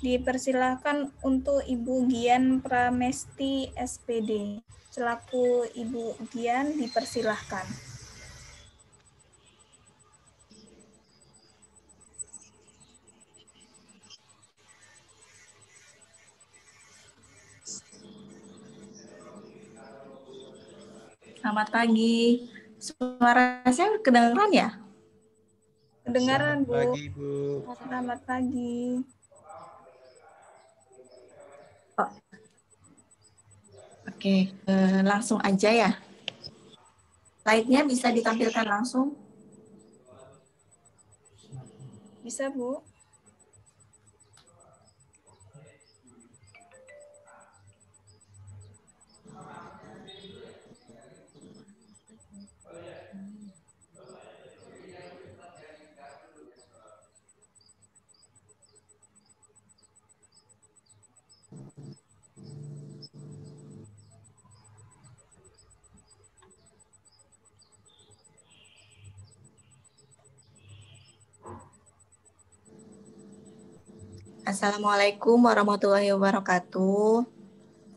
Dipersilahkan untuk Ibu Gian Pramesti SPD. Selaku Ibu Gian dipersilahkan. Selamat pagi. Suara saya kedengaran ya? Kedengaran, Selamat Bu. Pagi, Bu. Selamat pagi. Oke, uh, langsung aja ya. Slide-nya bisa ditampilkan langsung? Bisa, Bu. Assalamualaikum warahmatullahi wabarakatuh.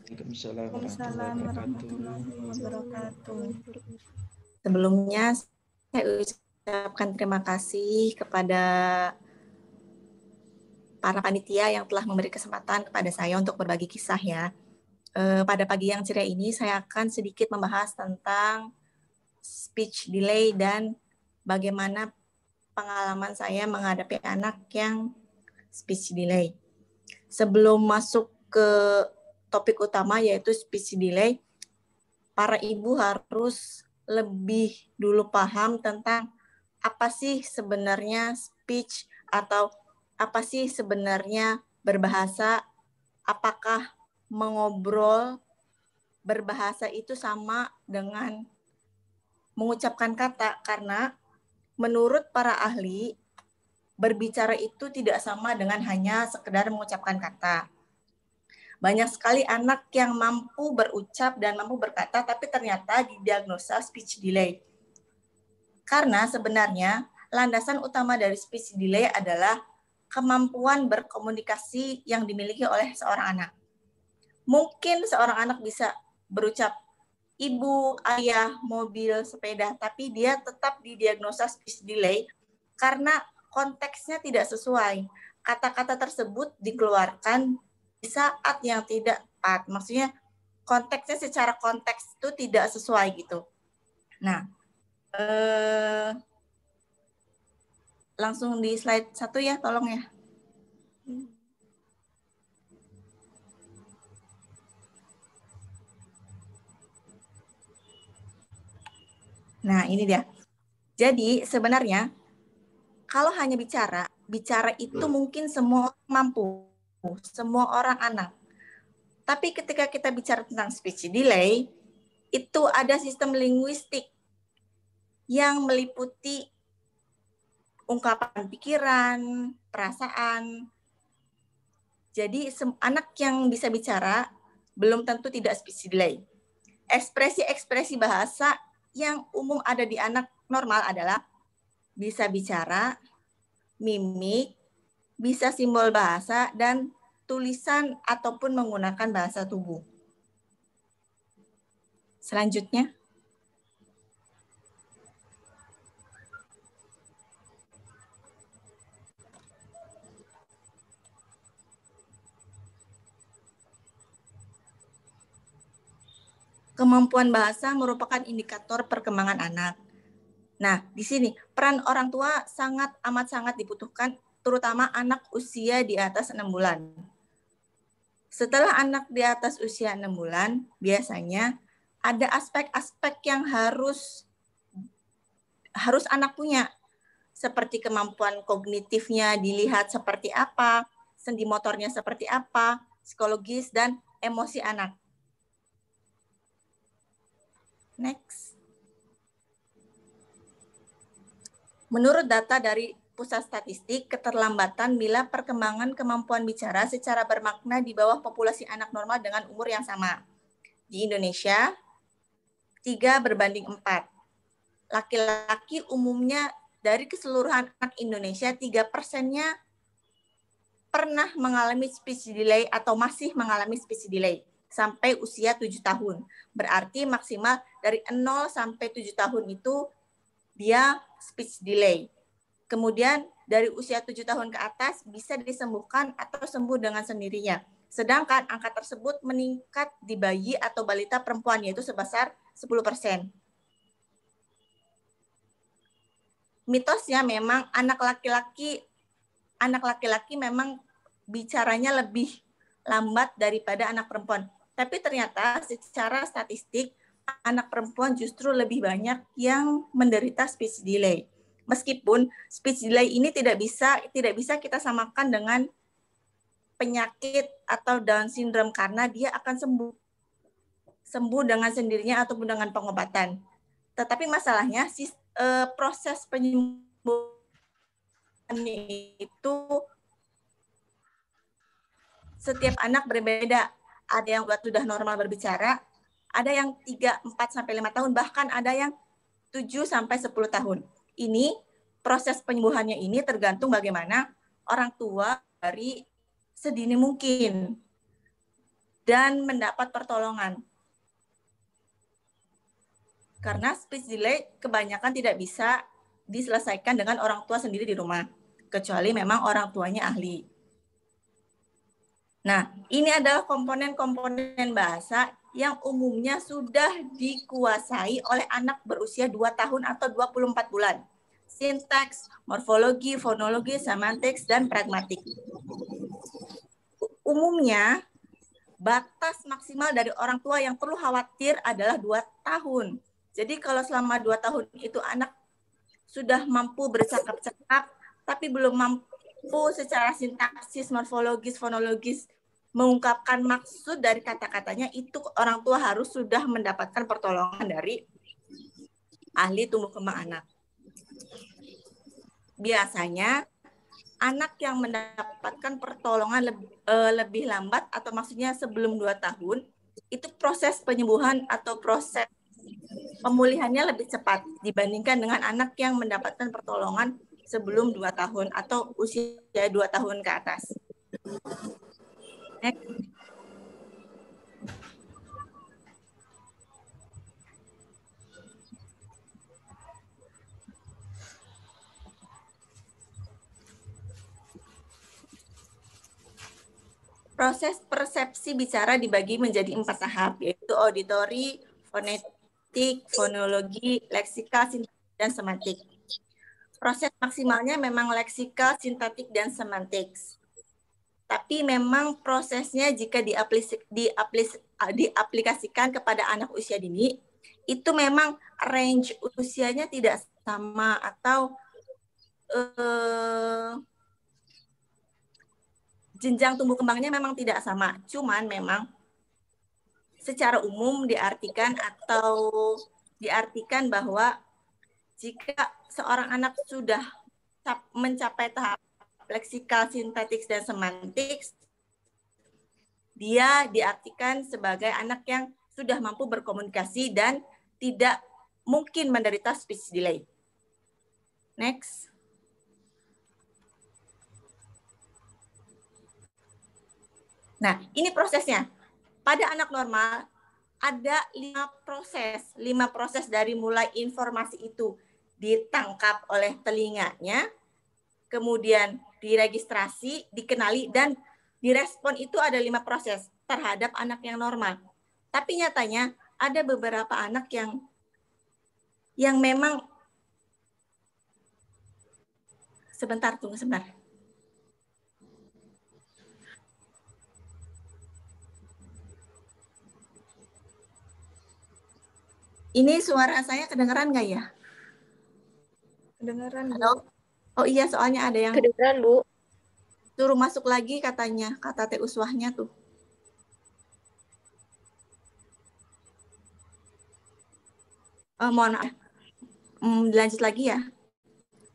Waalaikumsalam warahmatullahi wabarakatuh. Sebelumnya saya ucapkan terima kasih kepada para panitia yang telah memberi kesempatan kepada saya untuk berbagi kisah ya. Eh, pada pagi yang ceria ini saya akan sedikit membahas tentang speech delay dan bagaimana pengalaman saya menghadapi anak yang speech delay. Sebelum masuk ke topik utama yaitu speech delay, para ibu harus lebih dulu paham tentang apa sih sebenarnya speech atau apa sih sebenarnya berbahasa, apakah mengobrol berbahasa itu sama dengan mengucapkan kata karena menurut para ahli berbicara itu tidak sama dengan hanya sekedar mengucapkan kata. Banyak sekali anak yang mampu berucap dan mampu berkata, tapi ternyata didiagnosa speech delay. Karena sebenarnya landasan utama dari speech delay adalah kemampuan berkomunikasi yang dimiliki oleh seorang anak. Mungkin seorang anak bisa berucap ibu, ayah, mobil, sepeda, tapi dia tetap didiagnosa speech delay karena konteksnya tidak sesuai. Kata-kata tersebut dikeluarkan di saat yang tidak tepat. Maksudnya konteksnya secara konteks itu tidak sesuai gitu. Nah, eh, langsung di slide satu ya, tolong ya. Nah, ini dia. Jadi sebenarnya kalau hanya bicara, bicara itu hmm. mungkin semua mampu, semua orang anak. Tapi ketika kita bicara tentang speech delay, itu ada sistem linguistik yang meliputi ungkapan pikiran, perasaan. Jadi anak yang bisa bicara belum tentu tidak speech delay. Ekspresi-ekspresi bahasa yang umum ada di anak normal adalah bisa bicara, mimik, bisa simbol bahasa, dan tulisan ataupun menggunakan bahasa tubuh. Selanjutnya. Kemampuan bahasa merupakan indikator perkembangan anak. Nah, di sini peran orang tua sangat amat sangat dibutuhkan terutama anak usia di atas enam bulan. Setelah anak di atas usia enam bulan, biasanya ada aspek-aspek yang harus harus anak punya seperti kemampuan kognitifnya dilihat seperti apa, sendi motornya seperti apa, psikologis dan emosi anak. Next. Menurut data dari Pusat Statistik, keterlambatan bila perkembangan kemampuan bicara secara bermakna di bawah populasi anak normal dengan umur yang sama. Di Indonesia, 3 berbanding 4. Laki-laki umumnya dari keseluruhan anak Indonesia, 3 persennya pernah mengalami speech delay atau masih mengalami speech delay sampai usia 7 tahun. Berarti maksimal dari 0 sampai 7 tahun itu dia speech delay. Kemudian dari usia tujuh tahun ke atas bisa disembuhkan atau sembuh dengan sendirinya. Sedangkan angka tersebut meningkat di bayi atau balita perempuan yaitu sebesar 10%. Mitosnya memang anak laki-laki anak laki-laki memang bicaranya lebih lambat daripada anak perempuan. Tapi ternyata secara statistik anak perempuan justru lebih banyak yang menderita speech delay. Meskipun speech delay ini tidak bisa tidak bisa kita samakan dengan penyakit atau Down syndrome karena dia akan sembuh sembuh dengan sendirinya ataupun dengan pengobatan. Tetapi masalahnya si, e, eh, proses penyembuhan itu setiap anak berbeda. Ada yang sudah normal berbicara, ada yang 3, 4 sampai 5 tahun, bahkan ada yang 7 sampai 10 tahun. Ini proses penyembuhannya ini tergantung bagaimana orang tua dari sedini mungkin dan mendapat pertolongan. Karena speech delay kebanyakan tidak bisa diselesaikan dengan orang tua sendiri di rumah, kecuali memang orang tuanya ahli. Nah, ini adalah komponen-komponen bahasa yang umumnya sudah dikuasai oleh anak berusia 2 tahun atau 24 bulan. Sintaks, morfologi, fonologi, semantik dan pragmatik. Umumnya, batas maksimal dari orang tua yang perlu khawatir adalah 2 tahun. Jadi kalau selama 2 tahun itu anak sudah mampu bercakap-cakap, tapi belum mampu secara sintaksis, morfologis, fonologis, mengungkapkan maksud dari kata-katanya itu orang tua harus sudah mendapatkan pertolongan dari ahli tumbuh kembang anak. Biasanya anak yang mendapatkan pertolongan e, lebih, lambat atau maksudnya sebelum dua tahun itu proses penyembuhan atau proses pemulihannya lebih cepat dibandingkan dengan anak yang mendapatkan pertolongan sebelum dua tahun atau usia dua tahun ke atas. Iya. Proses persepsi bicara dibagi menjadi empat tahap, yaitu auditori, fonetik, fonologi, leksikal, sintetik, dan semantik. Proses maksimalnya memang leksikal, sintetik, dan semantik tapi memang prosesnya jika diaplis, diaplis, ah, diaplikasikan kepada anak usia dini itu memang range usianya tidak sama atau eh, jenjang tumbuh kembangnya memang tidak sama cuman memang secara umum diartikan atau diartikan bahwa jika seorang anak sudah mencapai tahap leksikal sintetik dan semantik, dia diartikan sebagai anak yang sudah mampu berkomunikasi dan tidak mungkin menderita speech delay. Next. Nah, ini prosesnya. Pada anak normal, ada lima proses. Lima proses dari mulai informasi itu ditangkap oleh telinganya, kemudian diregistrasi, dikenali, dan direspon itu ada lima proses terhadap anak yang normal. Tapi nyatanya ada beberapa anak yang yang memang sebentar tunggu sebentar. Ini suara saya kedengeran nggak ya? Kedengeran. Halo. Oh iya, soalnya ada yang kedengeran, Bu. Suruh masuk lagi katanya, kata Teh Uswahnya tuh. Oh, mohon maaf. Hmm, dilanjut lagi ya.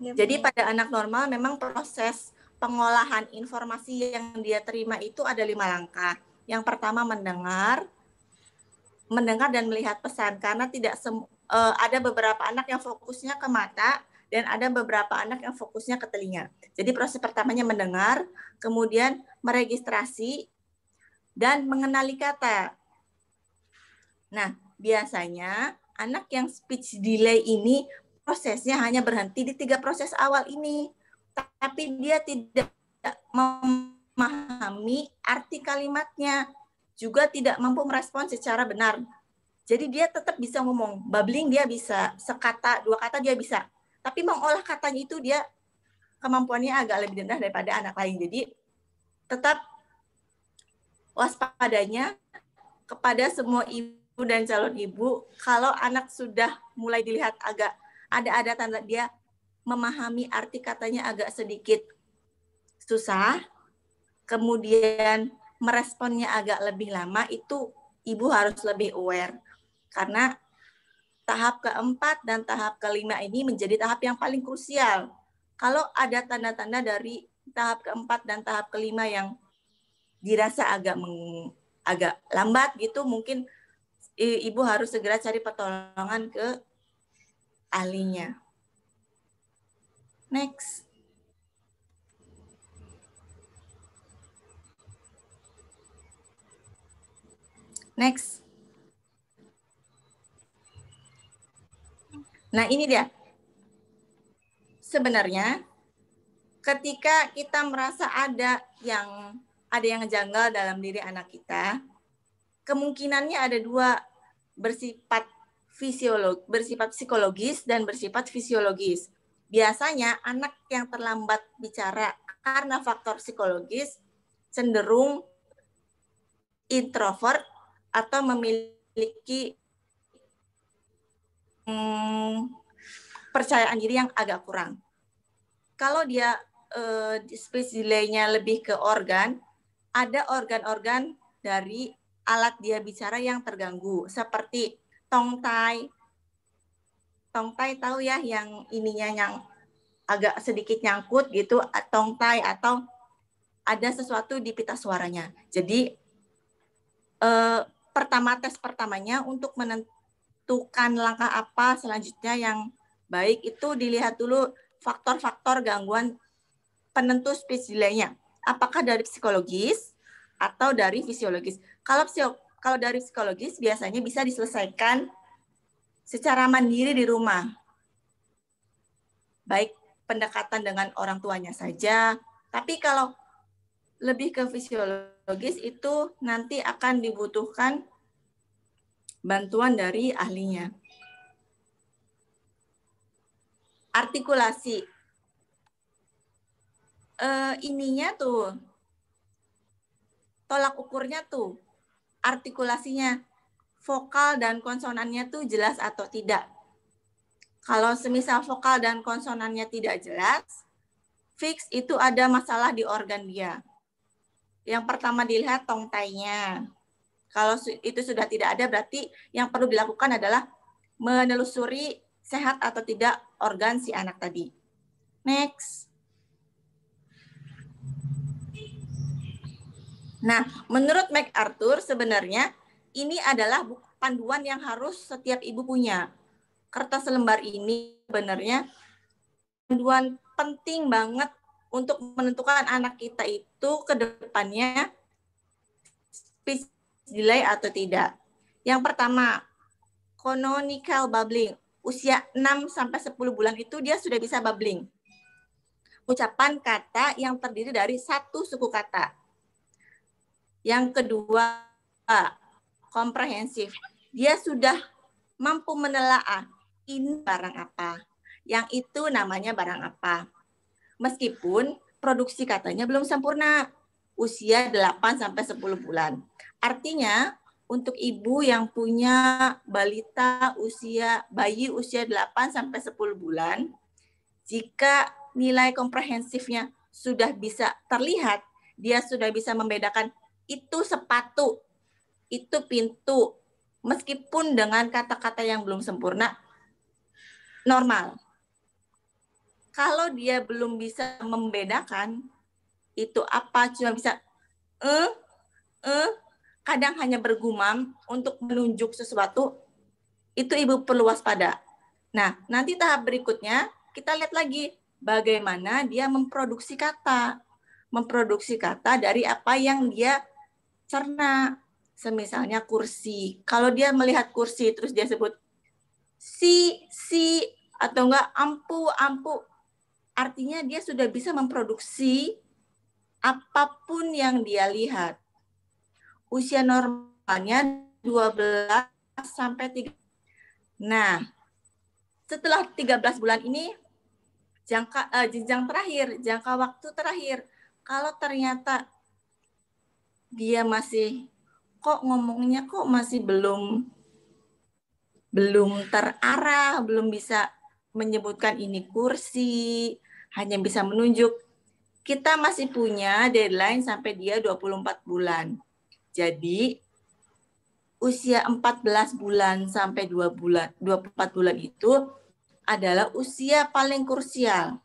ya Jadi pada anak normal memang proses pengolahan informasi yang dia terima itu ada lima langkah. Yang pertama mendengar, mendengar dan melihat pesan karena tidak uh, ada beberapa anak yang fokusnya ke mata dan ada beberapa anak yang fokusnya ke telinga. Jadi proses pertamanya mendengar, kemudian meregistrasi dan mengenali kata. Nah, biasanya anak yang speech delay ini prosesnya hanya berhenti di tiga proses awal ini, tapi dia tidak memahami arti kalimatnya, juga tidak mampu merespon secara benar. Jadi dia tetap bisa ngomong, babbling dia bisa, sekata, dua kata dia bisa, tapi mengolah katanya itu dia kemampuannya agak lebih rendah daripada anak lain. Jadi tetap waspadanya kepada semua ibu dan calon ibu kalau anak sudah mulai dilihat agak ada-ada tanda dia memahami arti katanya agak sedikit susah, kemudian meresponnya agak lebih lama itu ibu harus lebih aware karena tahap keempat dan tahap kelima ini menjadi tahap yang paling krusial. Kalau ada tanda-tanda dari tahap keempat dan tahap kelima yang dirasa agak meng, agak lambat gitu, mungkin ibu harus segera cari pertolongan ke ahlinya. Next. Next. Nah, ini dia. Sebenarnya ketika kita merasa ada yang ada yang janggal dalam diri anak kita, kemungkinannya ada dua bersifat fisiolog bersifat psikologis dan bersifat fisiologis. Biasanya anak yang terlambat bicara karena faktor psikologis cenderung introvert atau memiliki percayaan diri yang agak kurang. Kalau dia uh, eh, space delay-nya lebih ke organ, ada organ-organ dari alat dia bicara yang terganggu seperti tongtai. Tongtai tahu ya yang ininya yang agak sedikit nyangkut gitu tongtai atau ada sesuatu di pita suaranya. Jadi uh, pertama tes pertamanya untuk menentukan menentukan langkah apa selanjutnya yang baik itu dilihat dulu faktor-faktor gangguan penentu speech Apakah dari psikologis atau dari fisiologis? Kalau kalau dari psikologis biasanya bisa diselesaikan secara mandiri di rumah. Baik pendekatan dengan orang tuanya saja, tapi kalau lebih ke fisiologis itu nanti akan dibutuhkan bantuan dari ahlinya. Artikulasi. E, ininya tuh, tolak ukurnya tuh, artikulasinya, vokal dan konsonannya tuh jelas atau tidak. Kalau semisal vokal dan konsonannya tidak jelas, fix itu ada masalah di organ dia. Yang pertama dilihat tongtainya, kalau itu sudah tidak ada, berarti yang perlu dilakukan adalah menelusuri sehat atau tidak organ si anak tadi. Next. Nah, menurut MacArthur sebenarnya ini adalah panduan yang harus setiap ibu punya. Kertas lembar ini sebenarnya panduan penting banget untuk menentukan anak kita itu ke depannya delay atau tidak. Yang pertama, canonical bubbling. Usia 6 sampai 10 bulan itu dia sudah bisa bubbling. Ucapan kata yang terdiri dari satu suku kata. Yang kedua, komprehensif. Dia sudah mampu menelaah ini barang apa, yang itu namanya barang apa. Meskipun produksi katanya belum sempurna, usia 8 sampai 10 bulan. Artinya, untuk ibu yang punya balita usia bayi usia 8 sampai 10 bulan, jika nilai komprehensifnya sudah bisa terlihat, dia sudah bisa membedakan itu sepatu, itu pintu, meskipun dengan kata-kata yang belum sempurna, normal. Kalau dia belum bisa membedakan, itu apa cuma bisa eh eh kadang hanya bergumam untuk menunjuk sesuatu, itu ibu perlu waspada. Nah, nanti tahap berikutnya kita lihat lagi bagaimana dia memproduksi kata. Memproduksi kata dari apa yang dia cerna. Semisalnya kursi. Kalau dia melihat kursi terus dia sebut si, si, atau enggak ampu, ampu. Artinya dia sudah bisa memproduksi apapun yang dia lihat usia normalnya 12 sampai 3. Nah, setelah 13 bulan ini jangka uh, jenjang terakhir, jangka waktu terakhir. Kalau ternyata dia masih kok ngomongnya kok masih belum belum terarah, belum bisa menyebutkan ini kursi, hanya bisa menunjuk. Kita masih punya deadline sampai dia 24 bulan. Jadi usia 14 bulan sampai 2 bulan 24 bulan itu adalah usia paling krusial.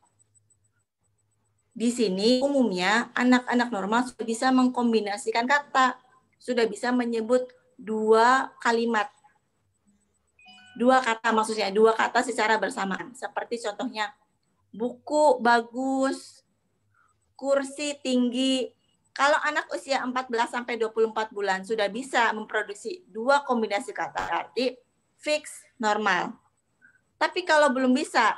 Di sini umumnya anak-anak normal sudah bisa mengkombinasikan kata, sudah bisa menyebut dua kalimat. Dua kata maksudnya, dua kata secara bersamaan. Seperti contohnya buku bagus, kursi tinggi, kalau anak usia 14 sampai 24 bulan sudah bisa memproduksi dua kombinasi kata arti, fix normal. Tapi kalau belum bisa,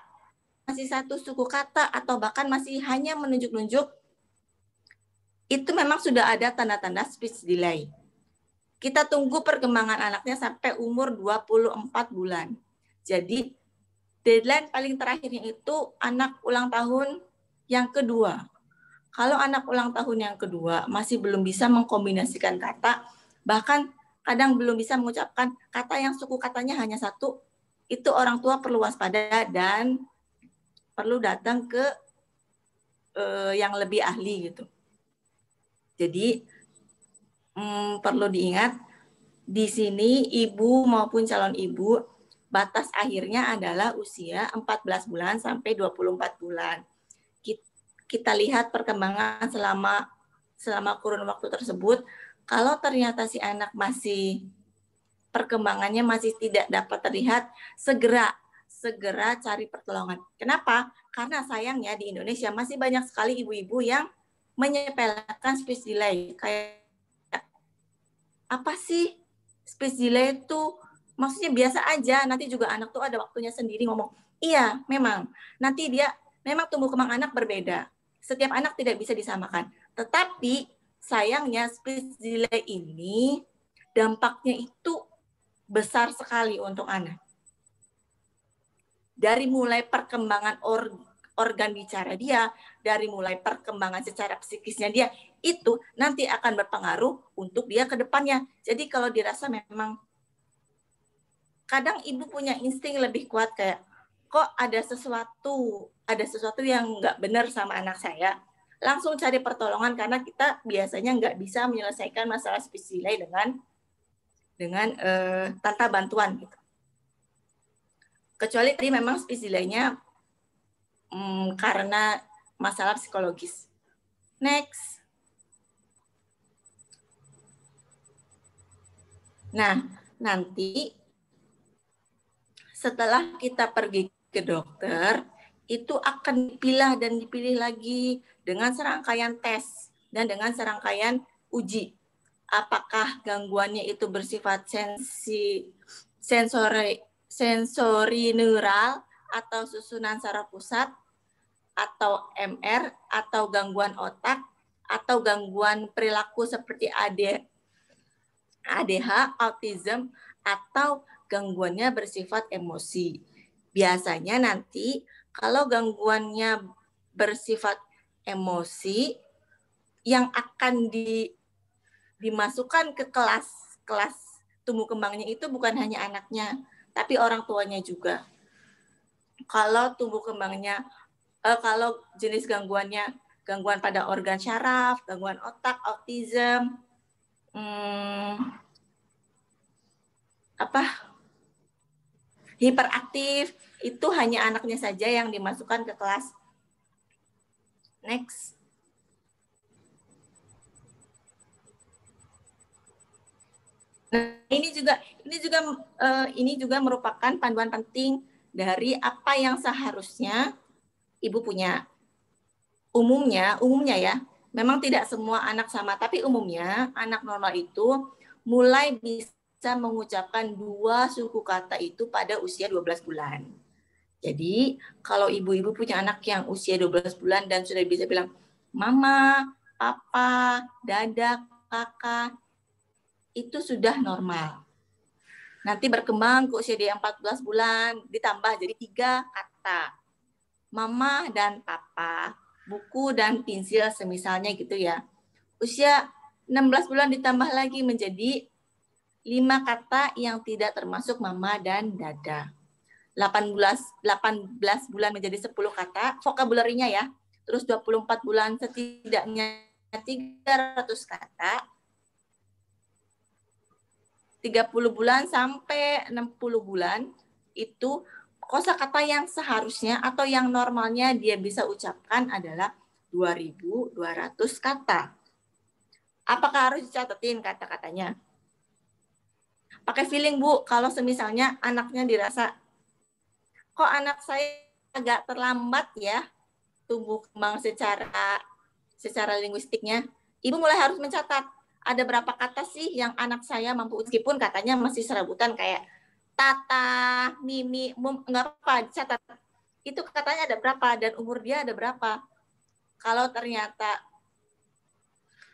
masih satu suku kata atau bahkan masih hanya menunjuk-nunjuk, itu memang sudah ada tanda-tanda speech delay. Kita tunggu perkembangan anaknya sampai umur 24 bulan. Jadi deadline paling terakhirnya itu anak ulang tahun yang kedua kalau anak ulang tahun yang kedua masih belum bisa mengkombinasikan kata, bahkan kadang belum bisa mengucapkan kata yang suku katanya hanya satu, itu orang tua perlu waspada dan perlu datang ke eh, yang lebih ahli gitu. Jadi hmm, perlu diingat di sini ibu maupun calon ibu batas akhirnya adalah usia 14 bulan sampai 24 bulan kita lihat perkembangan selama selama kurun waktu tersebut kalau ternyata si anak masih perkembangannya masih tidak dapat terlihat segera segera cari pertolongan. Kenapa? Karena sayangnya di Indonesia masih banyak sekali ibu-ibu yang menyepelekan speech delay. Kayak apa sih speech delay itu? Maksudnya biasa aja, nanti juga anak tuh ada waktunya sendiri ngomong. Iya, memang. Nanti dia memang tumbuh kembang anak berbeda setiap anak tidak bisa disamakan. Tetapi sayangnya speech delay ini dampaknya itu besar sekali untuk anak. Dari mulai perkembangan organ bicara dia, dari mulai perkembangan secara psikisnya dia, itu nanti akan berpengaruh untuk dia ke depannya. Jadi kalau dirasa memang kadang ibu punya insting lebih kuat kayak kok ada sesuatu ada sesuatu yang nggak benar sama anak saya langsung cari pertolongan karena kita biasanya nggak bisa menyelesaikan masalah spesialnya dengan dengan uh, eh, tanpa bantuan gitu. Kecuali tadi memang spesialnya um, hmm, karena masalah psikologis. Next. Nah, nanti setelah kita pergi ke dokter itu akan dipilah dan dipilih lagi dengan serangkaian tes dan dengan serangkaian uji. Apakah gangguannya itu bersifat sensi sensori sensori neural atau susunan saraf pusat atau MR atau gangguan otak atau gangguan perilaku seperti AD, ADH, autism atau gangguannya bersifat emosi biasanya nanti kalau gangguannya bersifat emosi yang akan di, dimasukkan ke kelas kelas tumbuh kembangnya itu bukan hanya anaknya tapi orang tuanya juga kalau tumbuh kembangnya eh, kalau jenis gangguannya gangguan pada organ syaraf gangguan otak autism hmm, apa Hiperaktif itu hanya anaknya saja yang dimasukkan ke kelas. Next. Nah, ini juga ini juga eh, ini juga merupakan panduan penting dari apa yang seharusnya ibu punya. Umumnya, umumnya ya. Memang tidak semua anak sama, tapi umumnya anak normal itu mulai bisa bisa mengucapkan dua suku kata itu pada usia 12 bulan. Jadi, kalau ibu-ibu punya anak yang usia 12 bulan dan sudah bisa bilang mama, papa, dada, kakak, itu sudah normal. Nanti berkembang ke usia dia 14 bulan, ditambah jadi tiga kata. Mama dan papa, buku dan pensil semisalnya gitu ya. Usia 16 bulan ditambah lagi menjadi lima kata yang tidak termasuk mama dan dada. 18, 18 bulan menjadi 10 kata, vocabulary-nya ya. Terus 24 bulan setidaknya 300 kata. 30 bulan sampai 60 bulan itu kosakata yang seharusnya atau yang normalnya dia bisa ucapkan adalah 2200 kata. Apakah harus dicatatin kata-katanya? pakai feeling Bu kalau semisalnya anaknya dirasa kok anak saya agak terlambat ya tumbuh kembang secara secara linguistiknya. Ibu mulai harus mencatat ada berapa kata sih yang anak saya mampu meskipun katanya masih serabutan kayak tata, mimi, mum, apa, catat. Itu katanya ada berapa dan umur dia ada berapa. Kalau ternyata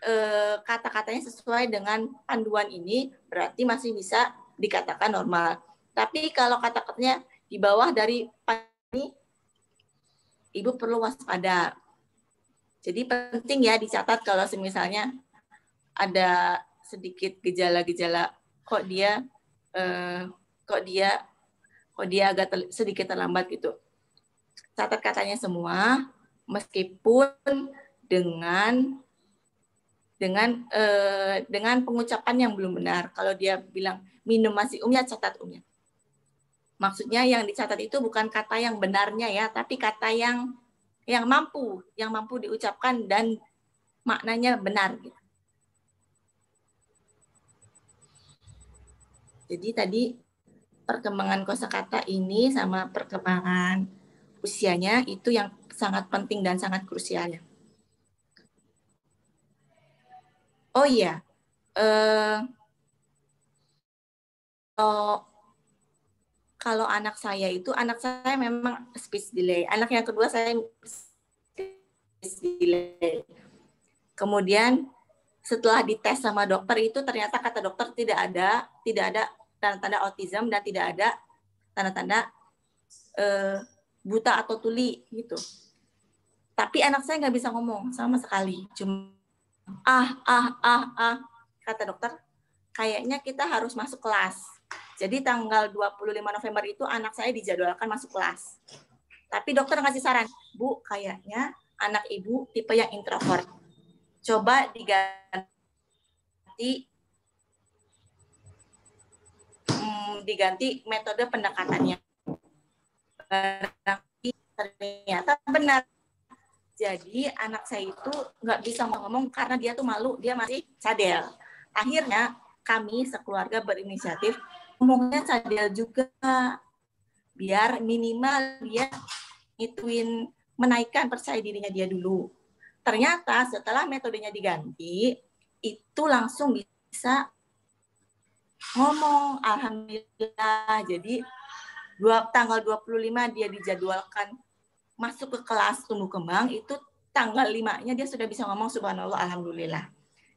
Eh, kata-katanya sesuai dengan panduan ini berarti masih bisa dikatakan normal. Tapi kalau kata-katanya di bawah dari ini, ibu perlu waspada. Jadi penting ya dicatat kalau misalnya ada sedikit gejala-gejala kok dia eh, kok dia kok dia agak ter, sedikit terlambat gitu. Catat katanya semua meskipun dengan dengan eh, dengan pengucapan yang belum benar. Kalau dia bilang minum masih umnya catat umnya. Maksudnya yang dicatat itu bukan kata yang benarnya ya, tapi kata yang yang mampu, yang mampu diucapkan dan maknanya benar. Gitu. Jadi tadi perkembangan kosakata ini sama perkembangan usianya itu yang sangat penting dan sangat krusial ya. Oh iya, uh, kalau kalau anak saya itu anak saya memang speech delay. Anak yang kedua saya speech delay. Kemudian setelah dites sama dokter itu ternyata kata dokter tidak ada tidak ada tanda-tanda autism dan tidak ada tanda-tanda eh, buta atau tuli gitu. Tapi anak saya nggak bisa ngomong sama sekali, cuma ah, ah, ah, ah. Kata dokter, kayaknya kita harus masuk kelas. Jadi tanggal 25 November itu anak saya dijadwalkan masuk kelas. Tapi dokter ngasih saran, Bu, kayaknya anak ibu tipe yang introvert. Coba diganti hmm, diganti metode pendekatannya. Ternyata benar jadi anak saya itu nggak bisa ngomong karena dia tuh malu, dia masih sadel. Akhirnya kami sekeluarga berinisiatif ngomongnya sadel juga biar minimal dia ituin menaikkan percaya dirinya dia dulu. Ternyata setelah metodenya diganti, itu langsung bisa ngomong alhamdulillah. Jadi dua, tanggal 25 dia dijadwalkan masuk ke kelas tumbuh kembang itu tanggal 5-nya dia sudah bisa ngomong subhanallah alhamdulillah.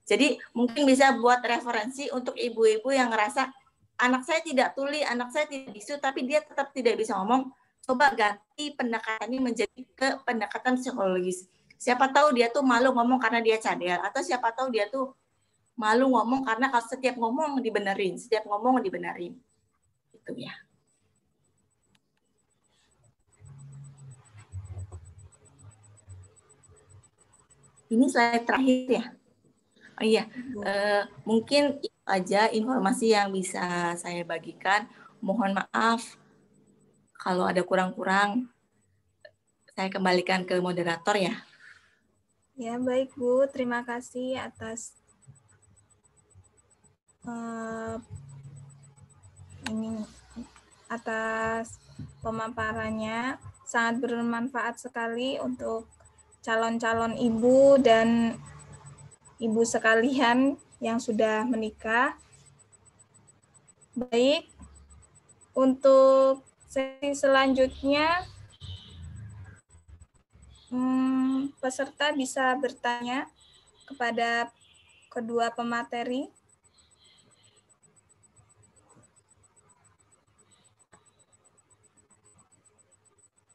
Jadi mungkin bisa buat referensi untuk ibu-ibu yang ngerasa anak saya tidak tuli, anak saya tidak bisu tapi dia tetap tidak bisa ngomong, coba ganti pendekatannya menjadi ke pendekatan psikologis. Siapa tahu dia tuh malu ngomong karena dia cadel atau siapa tahu dia tuh malu ngomong karena setiap ngomong dibenerin, setiap ngomong dibenerin. Itu ya. Ini slide terakhir ya. Oh iya, uh, mungkin aja informasi yang bisa saya bagikan. Mohon maaf kalau ada kurang-kurang. Saya kembalikan ke moderator ya. Ya, baik Bu. Terima kasih atas uh, ini atas pemaparannya sangat bermanfaat sekali untuk calon-calon ibu dan ibu sekalian yang sudah menikah. Baik, untuk sesi selanjutnya hmm, peserta bisa bertanya kepada kedua pemateri.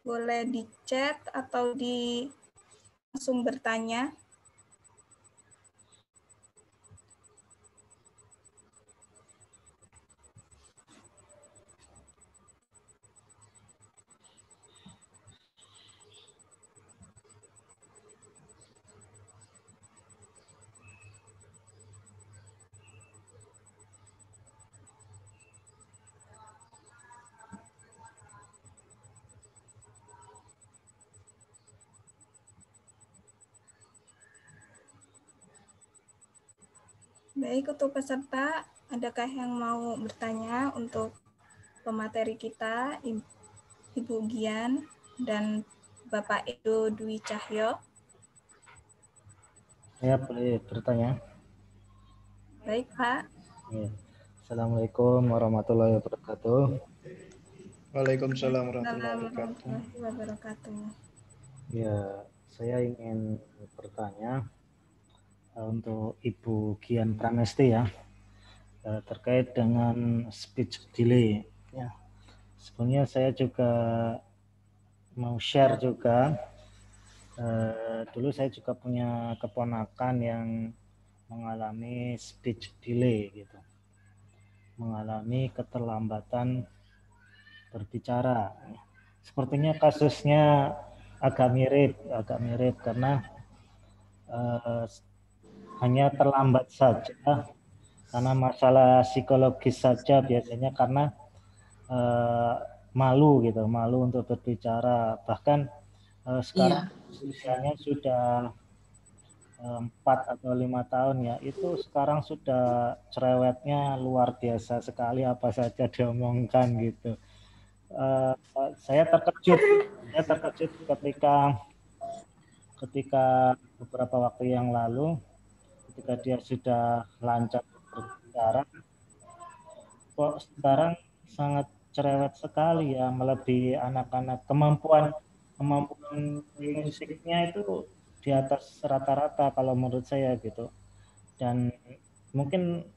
Boleh di chat atau di langsung bertanya Baik untuk peserta, adakah yang mau bertanya untuk pemateri kita, Ibu Gian dan Bapak Edo Dwi Cahyo? Saya boleh bertanya. Baik, Pak. Ya, Assalamualaikum warahmatullahi wabarakatuh. Waalaikumsalam warahmatullahi wabarakatuh. Ya, saya ingin bertanya Eh, untuk Ibu Gian Pramesti ya eh, terkait dengan speech delay ya sebelumnya saya juga mau share juga eh, dulu saya juga punya keponakan yang mengalami speech delay gitu mengalami keterlambatan berbicara sepertinya kasusnya agak mirip agak mirip karena hanya terlambat saja karena masalah psikologis saja biasanya karena e, malu gitu malu untuk berbicara bahkan e, sekarang iya. usianya sudah eh, empat atau lima tahun ya itu sekarang sudah cerewetnya luar biasa sekali apa saja diomongkan gitu e, saya terkejut saya terkejut ketika ketika beberapa waktu yang lalu ketika dia sudah lancar berbicara kok sekarang sangat cerewet sekali ya melebihi anak-anak kemampuan kemampuan musiknya itu di atas rata-rata kalau menurut saya gitu dan mungkin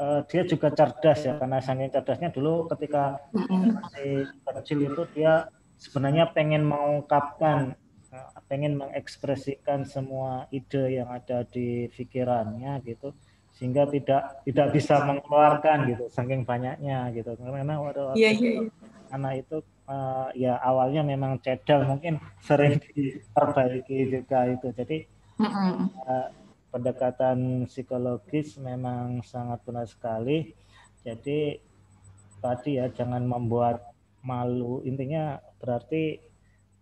uh, dia juga cerdas ya karena saking cerdasnya dulu ketika masih kecil itu dia sebenarnya pengen mengungkapkan Nah, pengen mengekspresikan semua ide yang ada di pikirannya gitu sehingga tidak tidak bisa mengeluarkan gitu saking banyaknya gitu karena waktu, yeah, yeah, yeah. anak itu uh, ya awalnya memang cedal mungkin sering diperbaiki juga itu jadi uh, pendekatan psikologis memang sangat benar sekali jadi tadi ya jangan membuat malu intinya berarti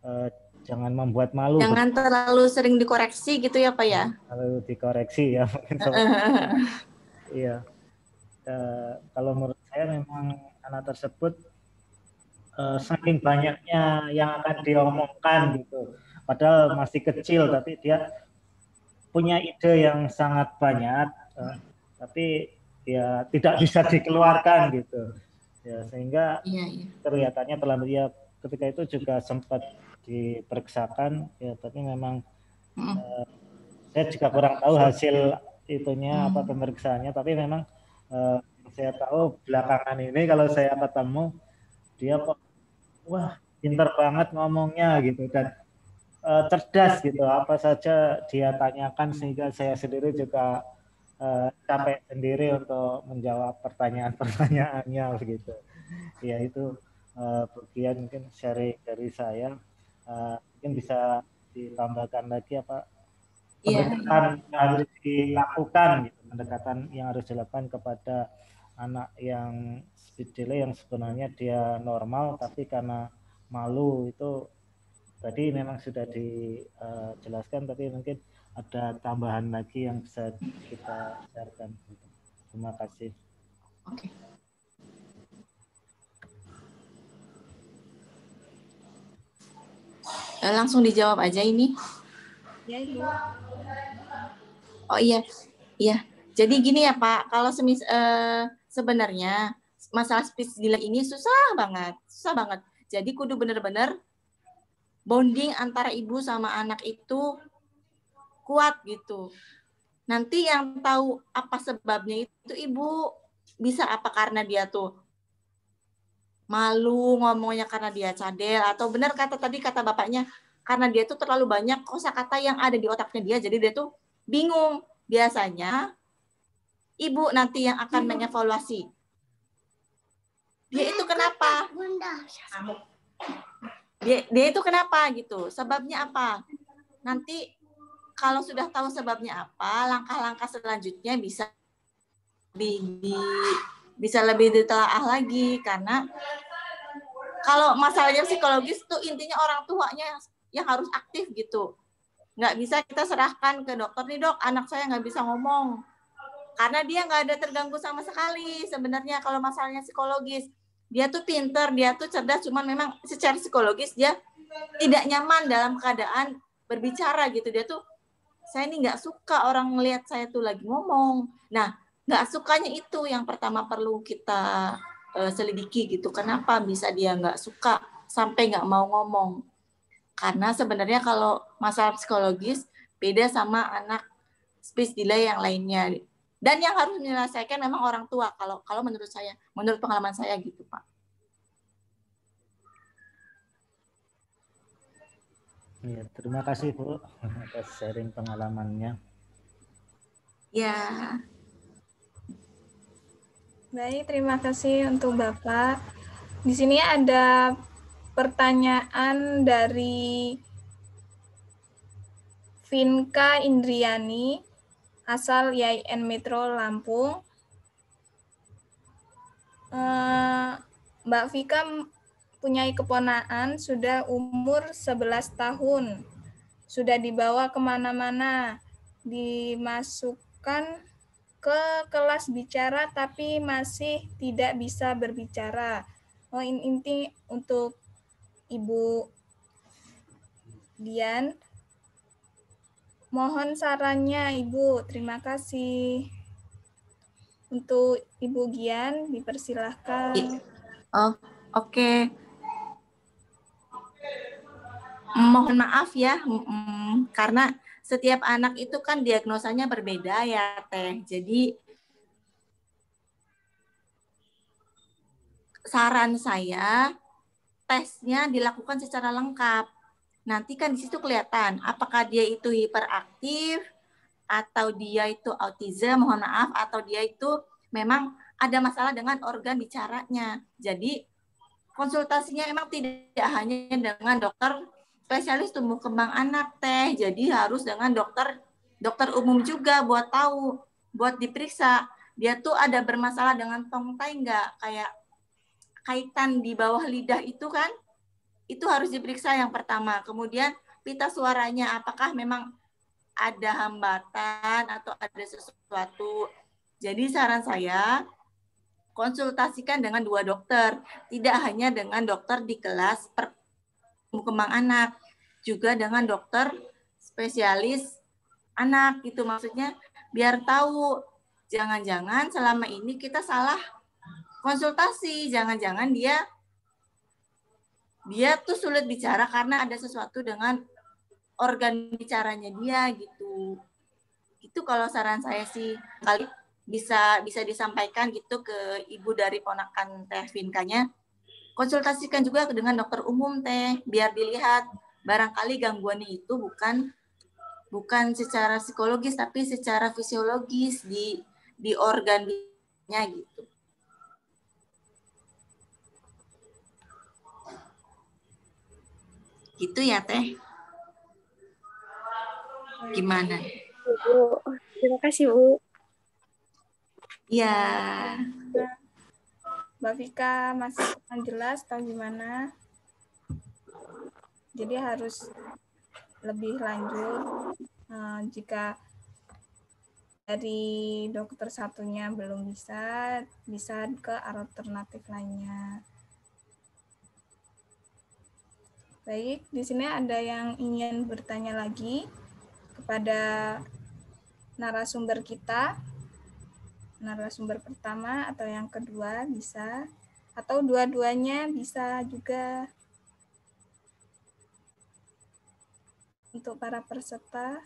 uh, jangan membuat malu. Jangan terlalu sering dikoreksi gitu ya Pak ya. terlalu dikoreksi ya. Iya. uh, kalau menurut saya memang anak tersebut uh, saking banyaknya yang akan diomongkan gitu. Padahal masih kecil tapi dia punya ide yang sangat banyak uh, tapi ya tidak bisa dikeluarkan gitu. Ya sehingga iya, iya. kelihatannya terlalu ya ketika itu juga sempat diperiksakan ya tapi memang hmm. uh, saya juga kurang tahu hasil itunya hmm. apa pemeriksaannya tapi memang uh, saya tahu belakangan ini kalau saya ketemu dia kok wah pintar banget ngomongnya gitu dan uh, cerdas gitu apa saja dia tanyakan sehingga saya sendiri juga uh, capek sendiri untuk menjawab pertanyaan-pertanyaannya gitu ya itu uh, bagian mungkin sharing dari saya Eh, mungkin bisa ditambahkan lagi apa iya. pendekatan yeah. harus dilakukan gitu pendekatan yang harus dilakukan kepada anak yang speed delay yang sebenarnya dia normal tapi karena malu itu tadi memang sudah dijelaskan eh, tapi mungkin ada tambahan lagi yang bisa kita sharekan. Terima kasih. Oke. Okay. Eh, langsung dijawab aja ini. Ya, Ibu. Oh iya, iya. Jadi gini ya Pak, kalau semis uh, sebenarnya masalah speech delay ini susah banget, susah banget. Jadi kudu bener-bener bonding antara ibu sama anak itu kuat gitu. Nanti yang tahu apa sebabnya itu ibu bisa apa karena dia tuh malu ngomongnya karena dia cadel atau benar kata tadi kata bapaknya karena dia tuh terlalu banyak kosakata yang ada di otaknya dia jadi dia tuh bingung biasanya ibu nanti yang akan mengevaluasi dia itu kenapa dia, dia itu kenapa gitu sebabnya apa nanti kalau sudah tahu sebabnya apa langkah-langkah selanjutnya bisa di, di bisa lebih ditelaah lagi karena kalau masalahnya psikologis tuh intinya orang tuanya yang, harus aktif gitu nggak bisa kita serahkan ke dokter nih dok anak saya nggak bisa ngomong karena dia nggak ada terganggu sama sekali sebenarnya kalau masalahnya psikologis dia tuh pinter dia tuh cerdas cuman memang secara psikologis dia tidak nyaman dalam keadaan berbicara gitu dia tuh saya ini nggak suka orang melihat saya tuh lagi ngomong nah nggak sukanya itu yang pertama perlu kita uh, selidiki gitu kenapa bisa dia nggak suka sampai nggak mau ngomong karena sebenarnya kalau masalah psikologis beda sama anak speech delay yang lainnya dan yang harus menyelesaikan memang orang tua kalau kalau menurut saya menurut pengalaman saya gitu pak Ya, terima kasih Bu atas sharing pengalamannya. Ya. Baik, terima kasih untuk Bapak. Di sini ada pertanyaan dari Vinka Indriani, asal YIN Metro Lampung. Eh, Mbak Vika punya keponaan sudah umur 11 tahun, sudah dibawa kemana-mana, dimasukkan ke kelas bicara tapi masih tidak bisa berbicara. Oh, inti untuk Ibu Dian. Mohon sarannya Ibu. Terima kasih. Untuk Ibu Gian dipersilahkan. Oh, oke. Okay. Mohon maaf ya mm, mm, karena setiap anak itu kan diagnosanya berbeda ya teh. Jadi saran saya tesnya dilakukan secara lengkap. Nanti kan di situ kelihatan apakah dia itu hiperaktif atau dia itu autisme, mohon maaf, atau dia itu memang ada masalah dengan organ bicaranya. Jadi konsultasinya emang tidak hanya dengan dokter spesialis tumbuh kembang anak teh. Jadi harus dengan dokter dokter umum juga buat tahu, buat diperiksa dia tuh ada bermasalah dengan tongtai enggak kayak kaitan di bawah lidah itu kan itu harus diperiksa yang pertama kemudian pita suaranya apakah memang ada hambatan atau ada sesuatu jadi saran saya konsultasikan dengan dua dokter tidak hanya dengan dokter di kelas per tumbuh kembang anak juga dengan dokter spesialis anak gitu maksudnya biar tahu jangan-jangan selama ini kita salah konsultasi jangan-jangan dia dia tuh sulit bicara karena ada sesuatu dengan organ bicaranya dia gitu itu kalau saran saya sih kali bisa bisa disampaikan gitu ke ibu dari ponakan Teh Vinkanya Konsultasikan juga dengan dokter umum teh biar dilihat barangkali gangguannya itu bukan bukan secara psikologis tapi secara fisiologis di di organnya gitu. Gitu ya teh. Gimana? terima kasih Bu. Ya. Mbak Vika masih kurang jelas atau gimana? Jadi harus lebih lanjut uh, jika dari dokter satunya belum bisa, bisa ke alternatif lainnya. Baik, di sini ada yang ingin bertanya lagi kepada narasumber kita narasumber pertama atau yang kedua bisa atau dua-duanya bisa juga untuk para peserta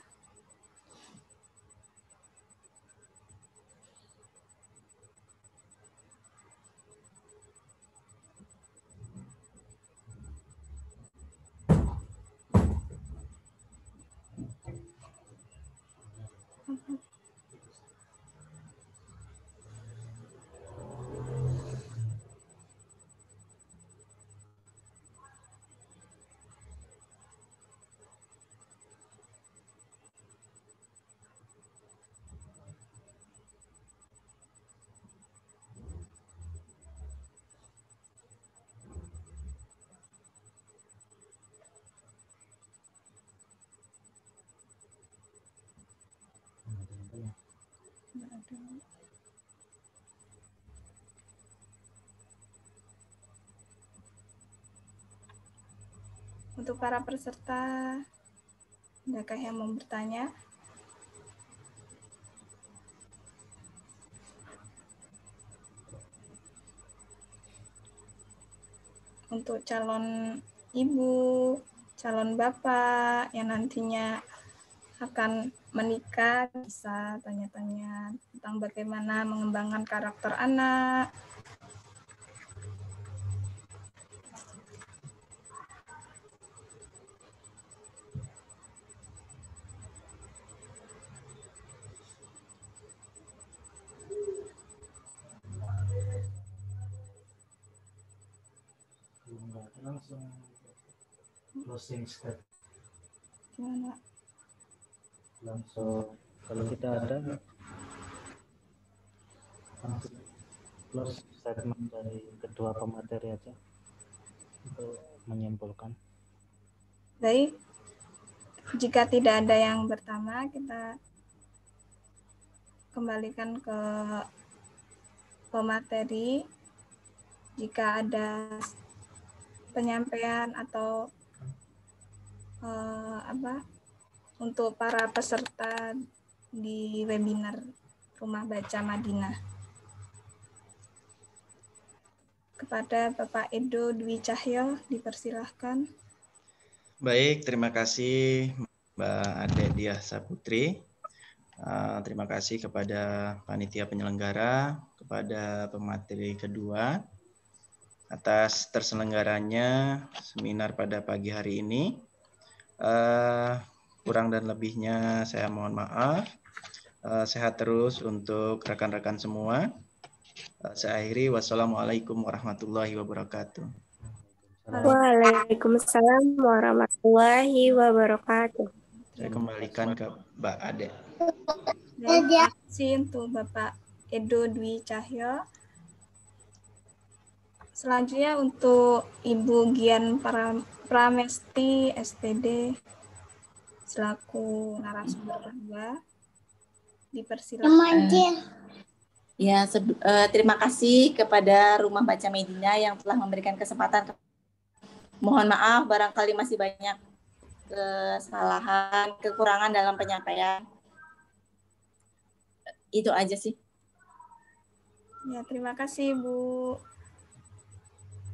Untuk para peserta, adakah yang mau bertanya? Untuk calon ibu, calon bapak yang nantinya akan menikah bisa tanya-tanya tentang bagaimana mengembangkan karakter anak, closing step gimana langsung kalau kita ada langsung close statement dari kedua pemateri aja untuk menyimpulkan baik jika tidak ada yang pertama kita kembalikan ke pemateri jika ada penyampaian atau uh, apa untuk para peserta di webinar Rumah Baca Madinah. Kepada Bapak Edo Dwi Cahyo dipersilahkan. Baik, terima kasih Mbak Ade Diah Saputri. Eh, terima kasih kepada panitia penyelenggara, kepada pemateri kedua atas terselenggaranya seminar pada pagi hari ini. Uh, kurang dan lebihnya saya mohon maaf. Uh, sehat terus untuk rekan-rekan semua. Uh, saya akhiri. Wassalamualaikum warahmatullahi wabarakatuh. Waalaikumsalam warahmatullahi wabarakatuh. Saya kembalikan ke Mbak Ade. Terima kasih untuk Bapak Edo Dwi Cahyo. Selanjutnya untuk Ibu Gian Param Pramesti STD selaku narasumber kedua dipersilakan. Eh, ya, uh, terima kasih kepada Rumah Baca Medina yang telah memberikan kesempatan. Mohon maaf barangkali masih banyak kesalahan, kekurangan dalam penyampaian. Itu aja sih. Ya, terima kasih Bu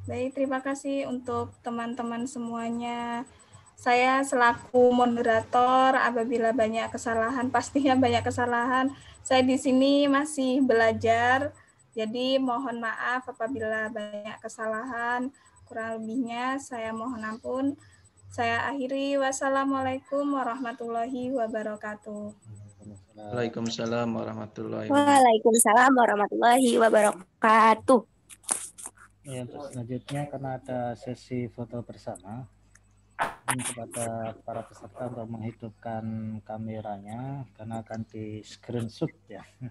Baik, terima kasih untuk teman-teman semuanya. Saya selaku moderator, apabila banyak kesalahan, pastinya banyak kesalahan. Saya di sini masih belajar, jadi mohon maaf apabila banyak kesalahan. Kurang lebihnya saya mohon ampun. Saya akhiri. Wassalamualaikum warahmatullahi wabarakatuh. Waalaikumsalam warahmatullahi wabarakatuh. Waalaikumsalam warahmatullahi wabarakatuh. Ya, untuk selanjutnya karena ada sesi foto bersama ini kepada para peserta untuk menghidupkan kameranya karena akan di screenshot ya.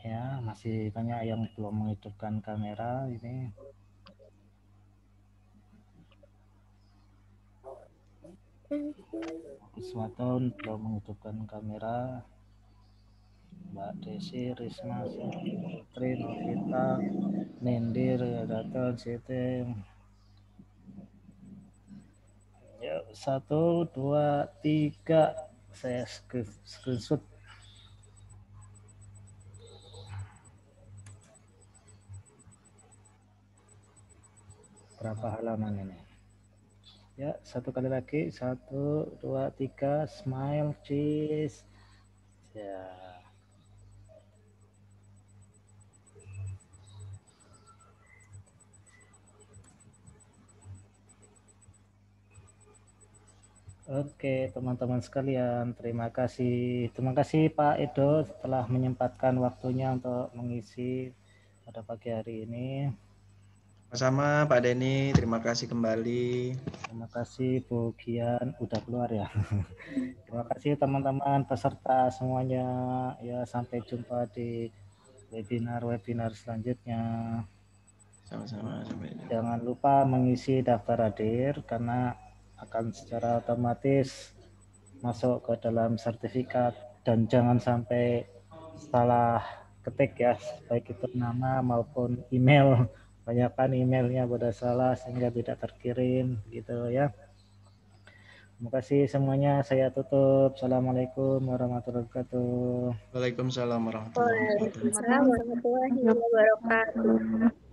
Ya, masih banyak yang belum menghidupkan kamera ini. Suatu belum menghidupkan kamera. Mbak Desi, Risma, Putri, Novita, Nindir, Gatot, Siti. Ya, satu, dua, tiga. Saya screenshot. Berapa halaman ini? Ya, satu kali lagi. Satu, dua, tiga. Smile, cheese. Ya. Oke, teman-teman sekalian, terima kasih. Terima kasih Pak Edo telah menyempatkan waktunya untuk mengisi pada pagi hari ini. Sama-sama Pak Denny, terima kasih kembali. Terima kasih Bu Kian, udah keluar ya. terima kasih teman-teman peserta semuanya. Ya, sampai jumpa di webinar-webinar selanjutnya. Sama-sama. Jangan lupa mengisi daftar hadir karena akan secara otomatis masuk ke dalam sertifikat dan jangan sampai salah ketik ya baik itu nama maupun email banyakkan emailnya pada salah sehingga tidak terkirim gitu ya terima kasih semuanya saya tutup assalamualaikum warahmatullahi wabarakatuh waalaikumsalam warahmatullahi wabarakatuh